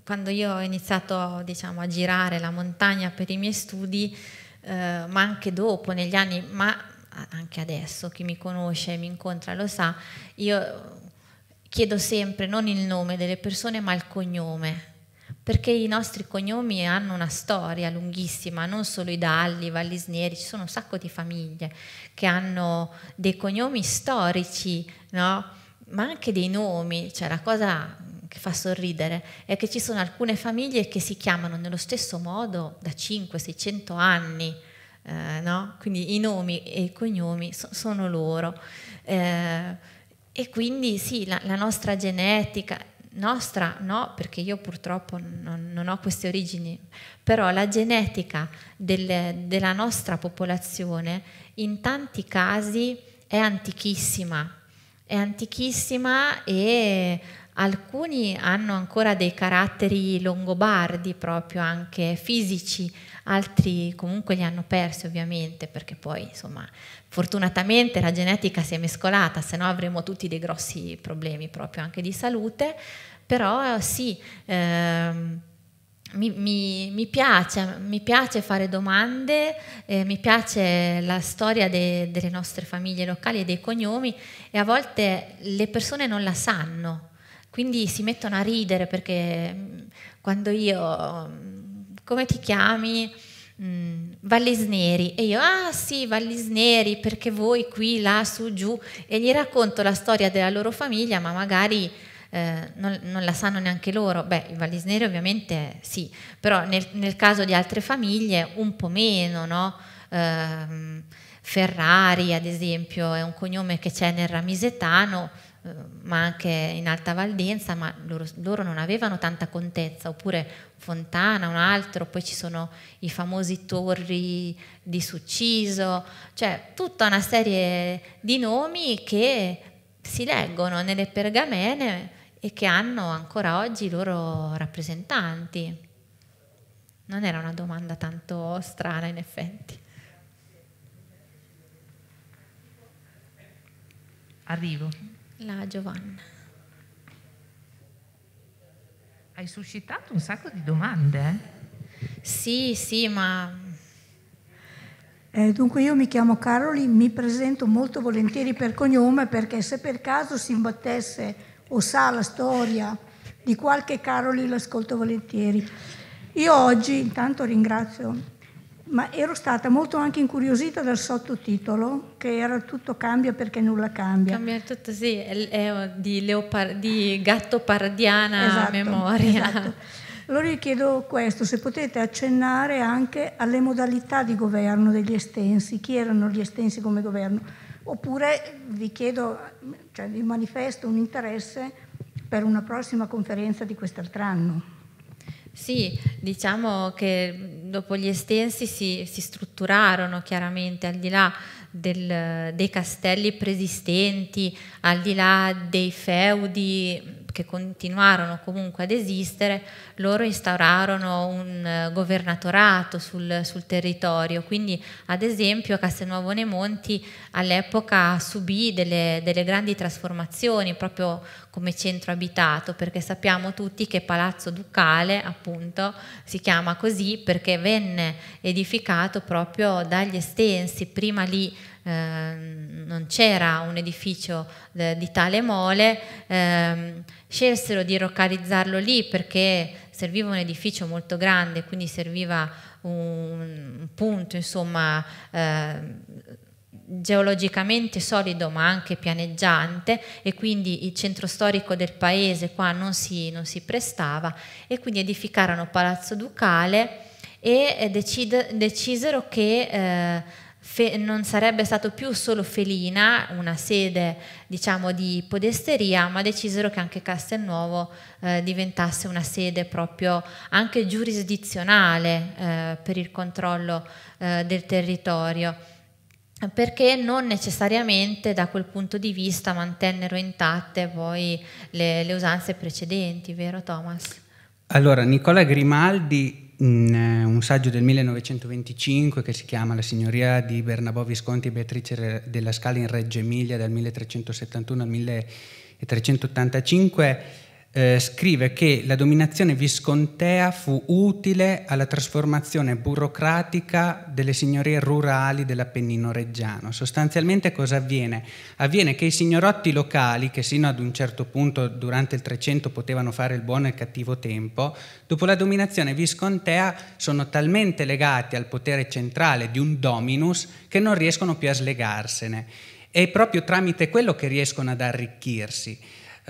quando io ho iniziato diciamo, a girare la montagna per i miei studi, eh, ma anche dopo, negli anni, ma anche adesso, chi mi conosce e mi incontra lo sa, io chiedo sempre non il nome delle persone ma il cognome, perché i nostri cognomi hanno una storia lunghissima, non solo i Dalli, i Vallisneri, ci sono un sacco di famiglie che hanno dei cognomi storici, no? ma anche dei nomi, cioè la cosa che fa sorridere è che ci sono alcune famiglie che si chiamano nello stesso modo da 500-600 anni, eh, no? quindi i nomi e i cognomi so, sono loro. Eh, e quindi sì, la, la, nostra genetica, nostra no, perché io purtroppo non, non ho queste origini, però la genetica del, della nostra popolazione in tanti casi è antichissima, è antichissima e alcuni hanno ancora dei caratteri longobardi proprio anche fisici, altri comunque li hanno persi ovviamente perché poi insomma fortunatamente la genetica si è mescolata, se no avremmo tutti dei grossi problemi proprio anche di salute, però sì, ehm, mi, mi, mi, piace, mi, piace, fare domande, eh, mi piace la storia de, delle nostre famiglie locali e dei cognomi e a volte le persone non la sanno quindi si mettono a ridere perché mm, quando io, mm, come ti chiami? Mm, Vallisneri e io, ah sì, Vallisneri perché voi qui, là, su, giù e gli racconto la storia della loro famiglia ma magari eh, non, non, la sanno neanche loro. Beh, i Vallisneri ovviamente sì, però nel, nel, caso di altre famiglie un po' meno, no? Eh, Ferrari ad esempio è un cognome che c'è nel Ramisetano eh, ma anche in Alta Valdenza, ma loro, loro, non avevano tanta contezza, oppure Fontana, un altro, poi ci sono i famosi Torri di Succiso, cioè tutta una serie di nomi che si leggono nelle pergamene e che hanno ancora oggi i loro rappresentanti. Non era una domanda tanto strana in effetti. Arrivo la Giovanna. Hai suscitato un sacco di domande. Eh? Sì, sì, ma... Eh, dunque io mi chiamo Caroli, mi presento molto volentieri per cognome perché se per caso si imbattesse o sa la storia di qualche Caroli l'ascolto volentieri. Io oggi intanto ringrazio ma ero stata molto anche incuriosita dal sottotitolo che era Tutto cambia perché nulla cambia. Cambia tutto, sì, è di, leopar- di gatto pardiana esatto, memoria. Esatto. Allora io chiedo questo, se potete accennare anche alle modalità di governo degli estensi, chi erano gli estensi come governo, oppure vi chiedo, cioè vi manifesto un interesse per una prossima conferenza di quest'altro anno. Sì, diciamo che dopo gli estensi si, si strutturarono chiaramente al di là del, dei castelli preesistenti, al di là dei feudi che continuarono comunque ad esistere, loro instaurarono un eh, governatorato sul, sul territorio. Quindi, ad esempio, Castelnuovo nei Monti all'epoca subì delle, delle grandi trasformazioni proprio come centro abitato, perché sappiamo tutti che Palazzo Ducale, appunto, si chiama così perché venne edificato proprio dagli estensi, prima lì eh, non c'era un edificio eh, di tale mole. Eh, scelsero di localizzarlo lì perché serviva un edificio molto grande, quindi serviva un punto insomma, eh, geologicamente solido ma anche pianeggiante e quindi il centro storico del paese qua non si, non si prestava e quindi edificarono Palazzo Ducale e eh, decid- decisero che eh, Fe non sarebbe stato più solo Felina, una sede diciamo, di podesteria, ma decisero che anche Castelnuovo eh, diventasse una sede proprio anche giurisdizionale eh, per il controllo eh, del territorio perché non necessariamente da quel punto di vista mantennero intatte poi le, le usanze precedenti, vero Thomas? Allora, Nicola Grimaldi eh, un saggio del 1925 che si chiama La signoria di Bernabò Visconti e Beatrice della Scala in Reggio Emilia dal 1371 al 1385 eh, scrive che la dominazione viscontea fu utile alla trasformazione burocratica delle signorie rurali dell'Appennino reggiano. Sostanzialmente cosa avviene? Avviene che i signorotti locali, che sino ad un certo punto durante il 300 potevano fare il buono e il cattivo tempo, dopo la dominazione viscontea sono talmente legati al potere centrale di un dominus che non riescono più a slegarsene. È proprio tramite quello che riescono ad arricchirsi.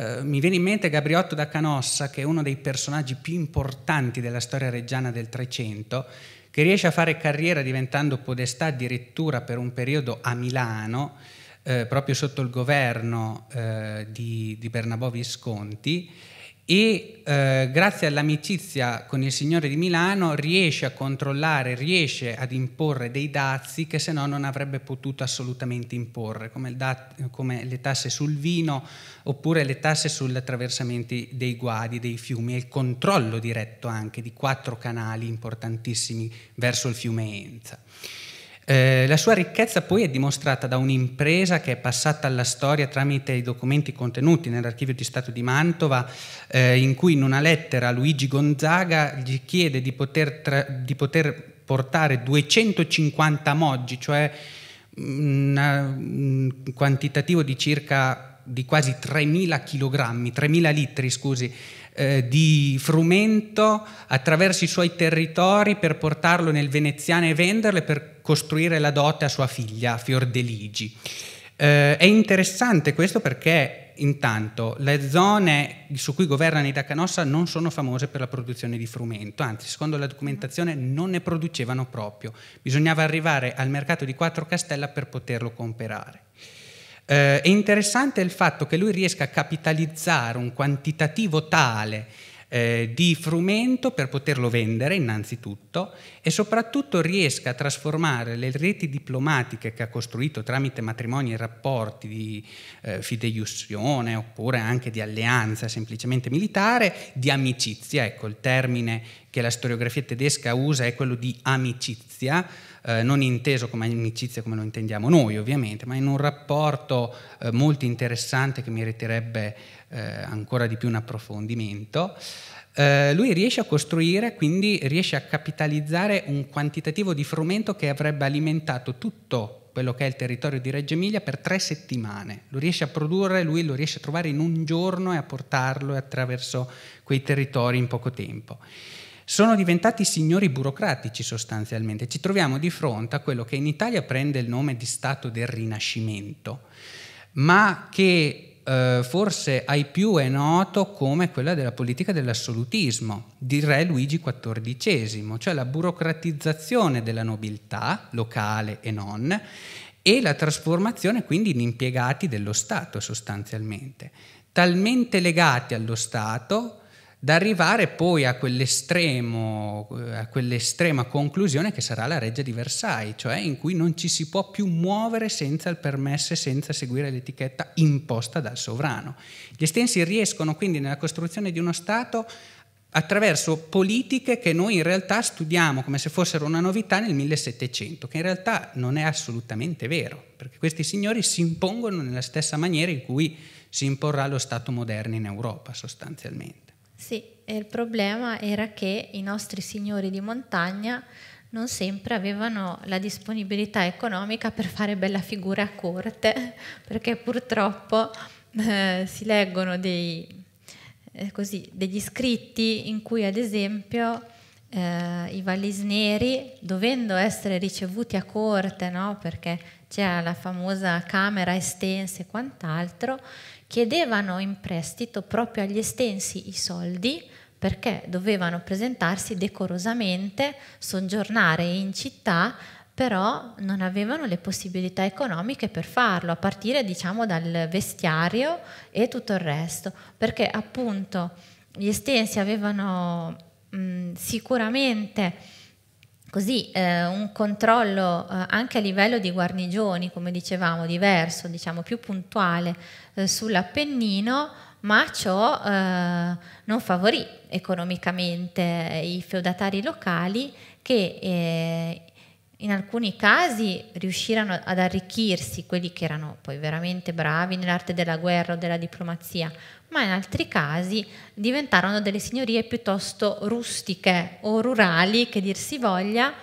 Eh, mi viene in mente Gabriotto da Canossa, che è uno dei personaggi più importanti della storia reggiana del Trecento, che riesce a fare carriera diventando podestà addirittura per un periodo a Milano, eh, proprio sotto il governo eh, di, di Bernabò Visconti, e eh, grazie all'amicizia con il Signore di Milano riesce a controllare, riesce ad imporre dei dazi che se no non avrebbe potuto assolutamente imporre, come, dat- come le tasse sul vino oppure le tasse sugli attraversamenti dei guadi, dei fiumi e il controllo diretto anche di quattro canali importantissimi verso il fiume Enza. Eh, la sua ricchezza poi è dimostrata da un'impresa che è passata alla storia tramite i documenti contenuti nell'archivio di Stato di Mantova, eh, in cui in una lettera Luigi Gonzaga gli chiede di poter, di poter portare 250 moggi, cioè mm, una, un mm, quantitativo di circa di quasi 3.000 kg, 3.000 litri, scusi, eh, di frumento attraverso i suoi territori per portarlo nel veneziano e venderle per costruire la dote a sua figlia Fiordeligi. Eh, è interessante questo perché intanto le zone su cui governano i Canossa non sono famose per la produzione di frumento, anzi secondo la documentazione non ne producevano proprio, bisognava arrivare al mercato di Quattro Castella per poterlo comprare. Eh, è interessante il fatto che lui riesca a capitalizzare un quantitativo tale eh, di frumento per poterlo vendere innanzitutto e soprattutto riesca a trasformare le reti diplomatiche che ha costruito tramite matrimoni e rapporti di eh, fideiussione oppure anche di alleanza semplicemente militare, di amicizia, ecco il termine che la storiografia tedesca usa è quello di amicizia, eh, non inteso come amicizia come lo intendiamo noi ovviamente, ma in un rapporto eh, molto interessante che meriterebbe eh, ancora di più un approfondimento. Eh, lui riesce a costruire, quindi riesce a capitalizzare un quantitativo di frumento che avrebbe alimentato tutto quello che è il territorio di Reggio Emilia per tre settimane. Lo riesce a produrre, lui lo riesce a trovare in un giorno e a portarlo attraverso quei territori in poco tempo. Sono diventati signori burocratici sostanzialmente. Ci troviamo di fronte a quello che in Italia prende il nome di Stato del Rinascimento, ma che eh, forse ai più è noto come quella della politica dell'assolutismo di re Luigi XIV, cioè la burocratizzazione della nobiltà locale e non e la trasformazione quindi in impiegati dello Stato sostanzialmente, talmente legati allo Stato da arrivare poi a, quell'estremo, eh, a quell'estrema conclusione che sarà la reggia di Versailles, cioè in cui non ci si può più muovere senza il permesso e senza seguire l'etichetta imposta dal sovrano. Gli estensi riescono quindi nella costruzione di uno Stato attraverso politiche che noi in realtà studiamo come se fossero una novità nel 1700, che in realtà non è assolutamente vero, perché questi signori si impongono nella stessa maniera in cui si imporrà lo Stato moderno in Europa sostanzialmente. Sì, e il problema era che i nostri signori di montagna non sempre avevano la disponibilità economica per fare bella figura a corte, perché purtroppo eh, si leggono dei, eh, così, degli scritti in cui ad esempio eh, i vallisneri, dovendo essere ricevuti a corte, no? perché c'era la famosa camera estense e quant'altro, chiedevano in prestito proprio agli estensi i soldi perché dovevano presentarsi decorosamente, soggiornare in città, però non avevano le possibilità economiche per farlo, a partire diciamo dal vestiario e tutto il resto, perché appunto gli estensi avevano mh, sicuramente Così eh, un controllo eh, anche a livello di guarnigioni, come dicevamo, diverso, diciamo più puntuale eh, sull'Appennino, ma ciò eh, non favorì economicamente i feudatari locali che eh, in alcuni casi riuscirono ad arricchirsi quelli che erano poi veramente bravi nell'arte della guerra o della diplomazia, ma in altri casi diventarono delle signorie piuttosto rustiche o rurali, che dir si voglia,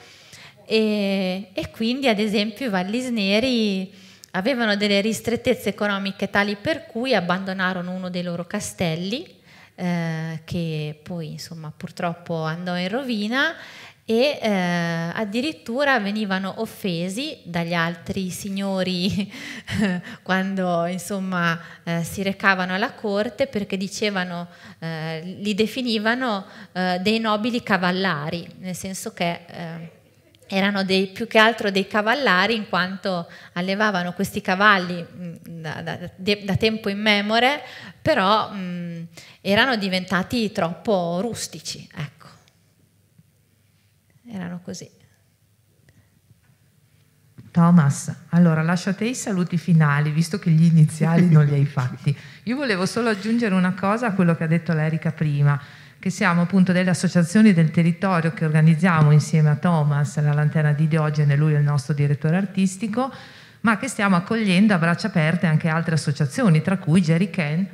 e, e quindi ad esempio i vallisneri avevano delle ristrettezze economiche tali per cui abbandonarono uno dei loro castelli, eh, che poi insomma purtroppo andò in rovina e eh, addirittura venivano offesi dagli altri signori quando insomma eh, si recavano alla corte perché dicevano, eh, li definivano eh, dei nobili cavallari, nel senso che eh, erano dei, più che altro dei cavallari in quanto allevavano questi cavalli mm, da, da, da tempo immemore, però mh, mm, erano diventati troppo rustici. Ecco erano così. Thomas, allora lascio a te i saluti finali, visto che gli iniziali non li hai fatti. Io volevo solo aggiungere una cosa a quello che ha detto l'Erica prima, che siamo appunto delle associazioni del territorio che organizziamo insieme a Thomas, la Lanterna di Diogene, lui è il nostro direttore artistico, ma che stiamo accogliendo a braccia aperte anche altre associazioni, tra cui Jerry Ken,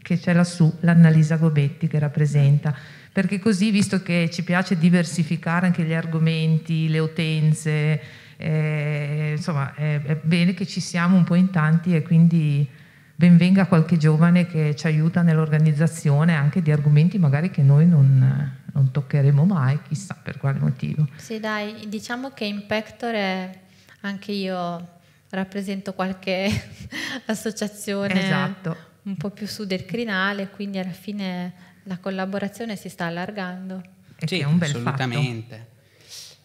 che c'è lassù, l'Annalisa Gobetti che rappresenta perché così, visto che ci piace diversificare anche gli argomenti, le utenze, eh, insomma, è, è, bene che ci siamo un po' in tanti e quindi benvenga qualche giovane che ci aiuta nell'organizzazione anche di argomenti magari che noi non, non toccheremo mai, chissà per quale motivo. Sì, dai, diciamo che in Pectore anche io rappresento qualche associazione esatto. un po' più su del crinale, quindi alla fine la collaborazione si sta allargando. Sì, è un bel assolutamente.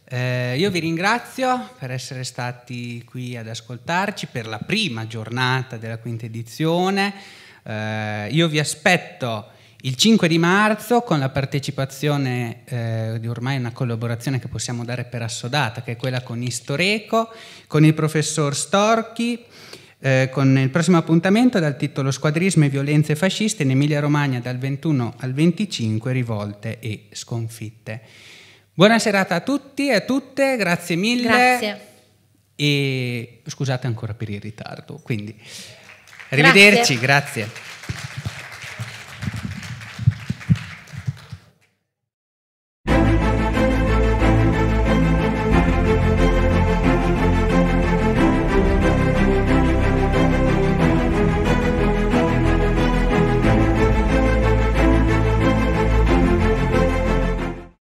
Eh, io vi ringrazio per essere stati qui ad ascoltarci per la prima giornata della quinta edizione. Eh, io vi aspetto il 5 di marzo con la partecipazione eh, di ormai una collaborazione che possiamo dare per assodata, che è quella con Istoreco, con il professor Storchi eh, con il prossimo appuntamento dal titolo Squadrismo e violenze fasciste in Emilia-Romagna dal 21 al 25, rivolte e sconfitte. Buona serata a tutti e a tutte, grazie mille. Grazie. E scusate ancora per il ritardo, quindi arrivederci, grazie. grazie.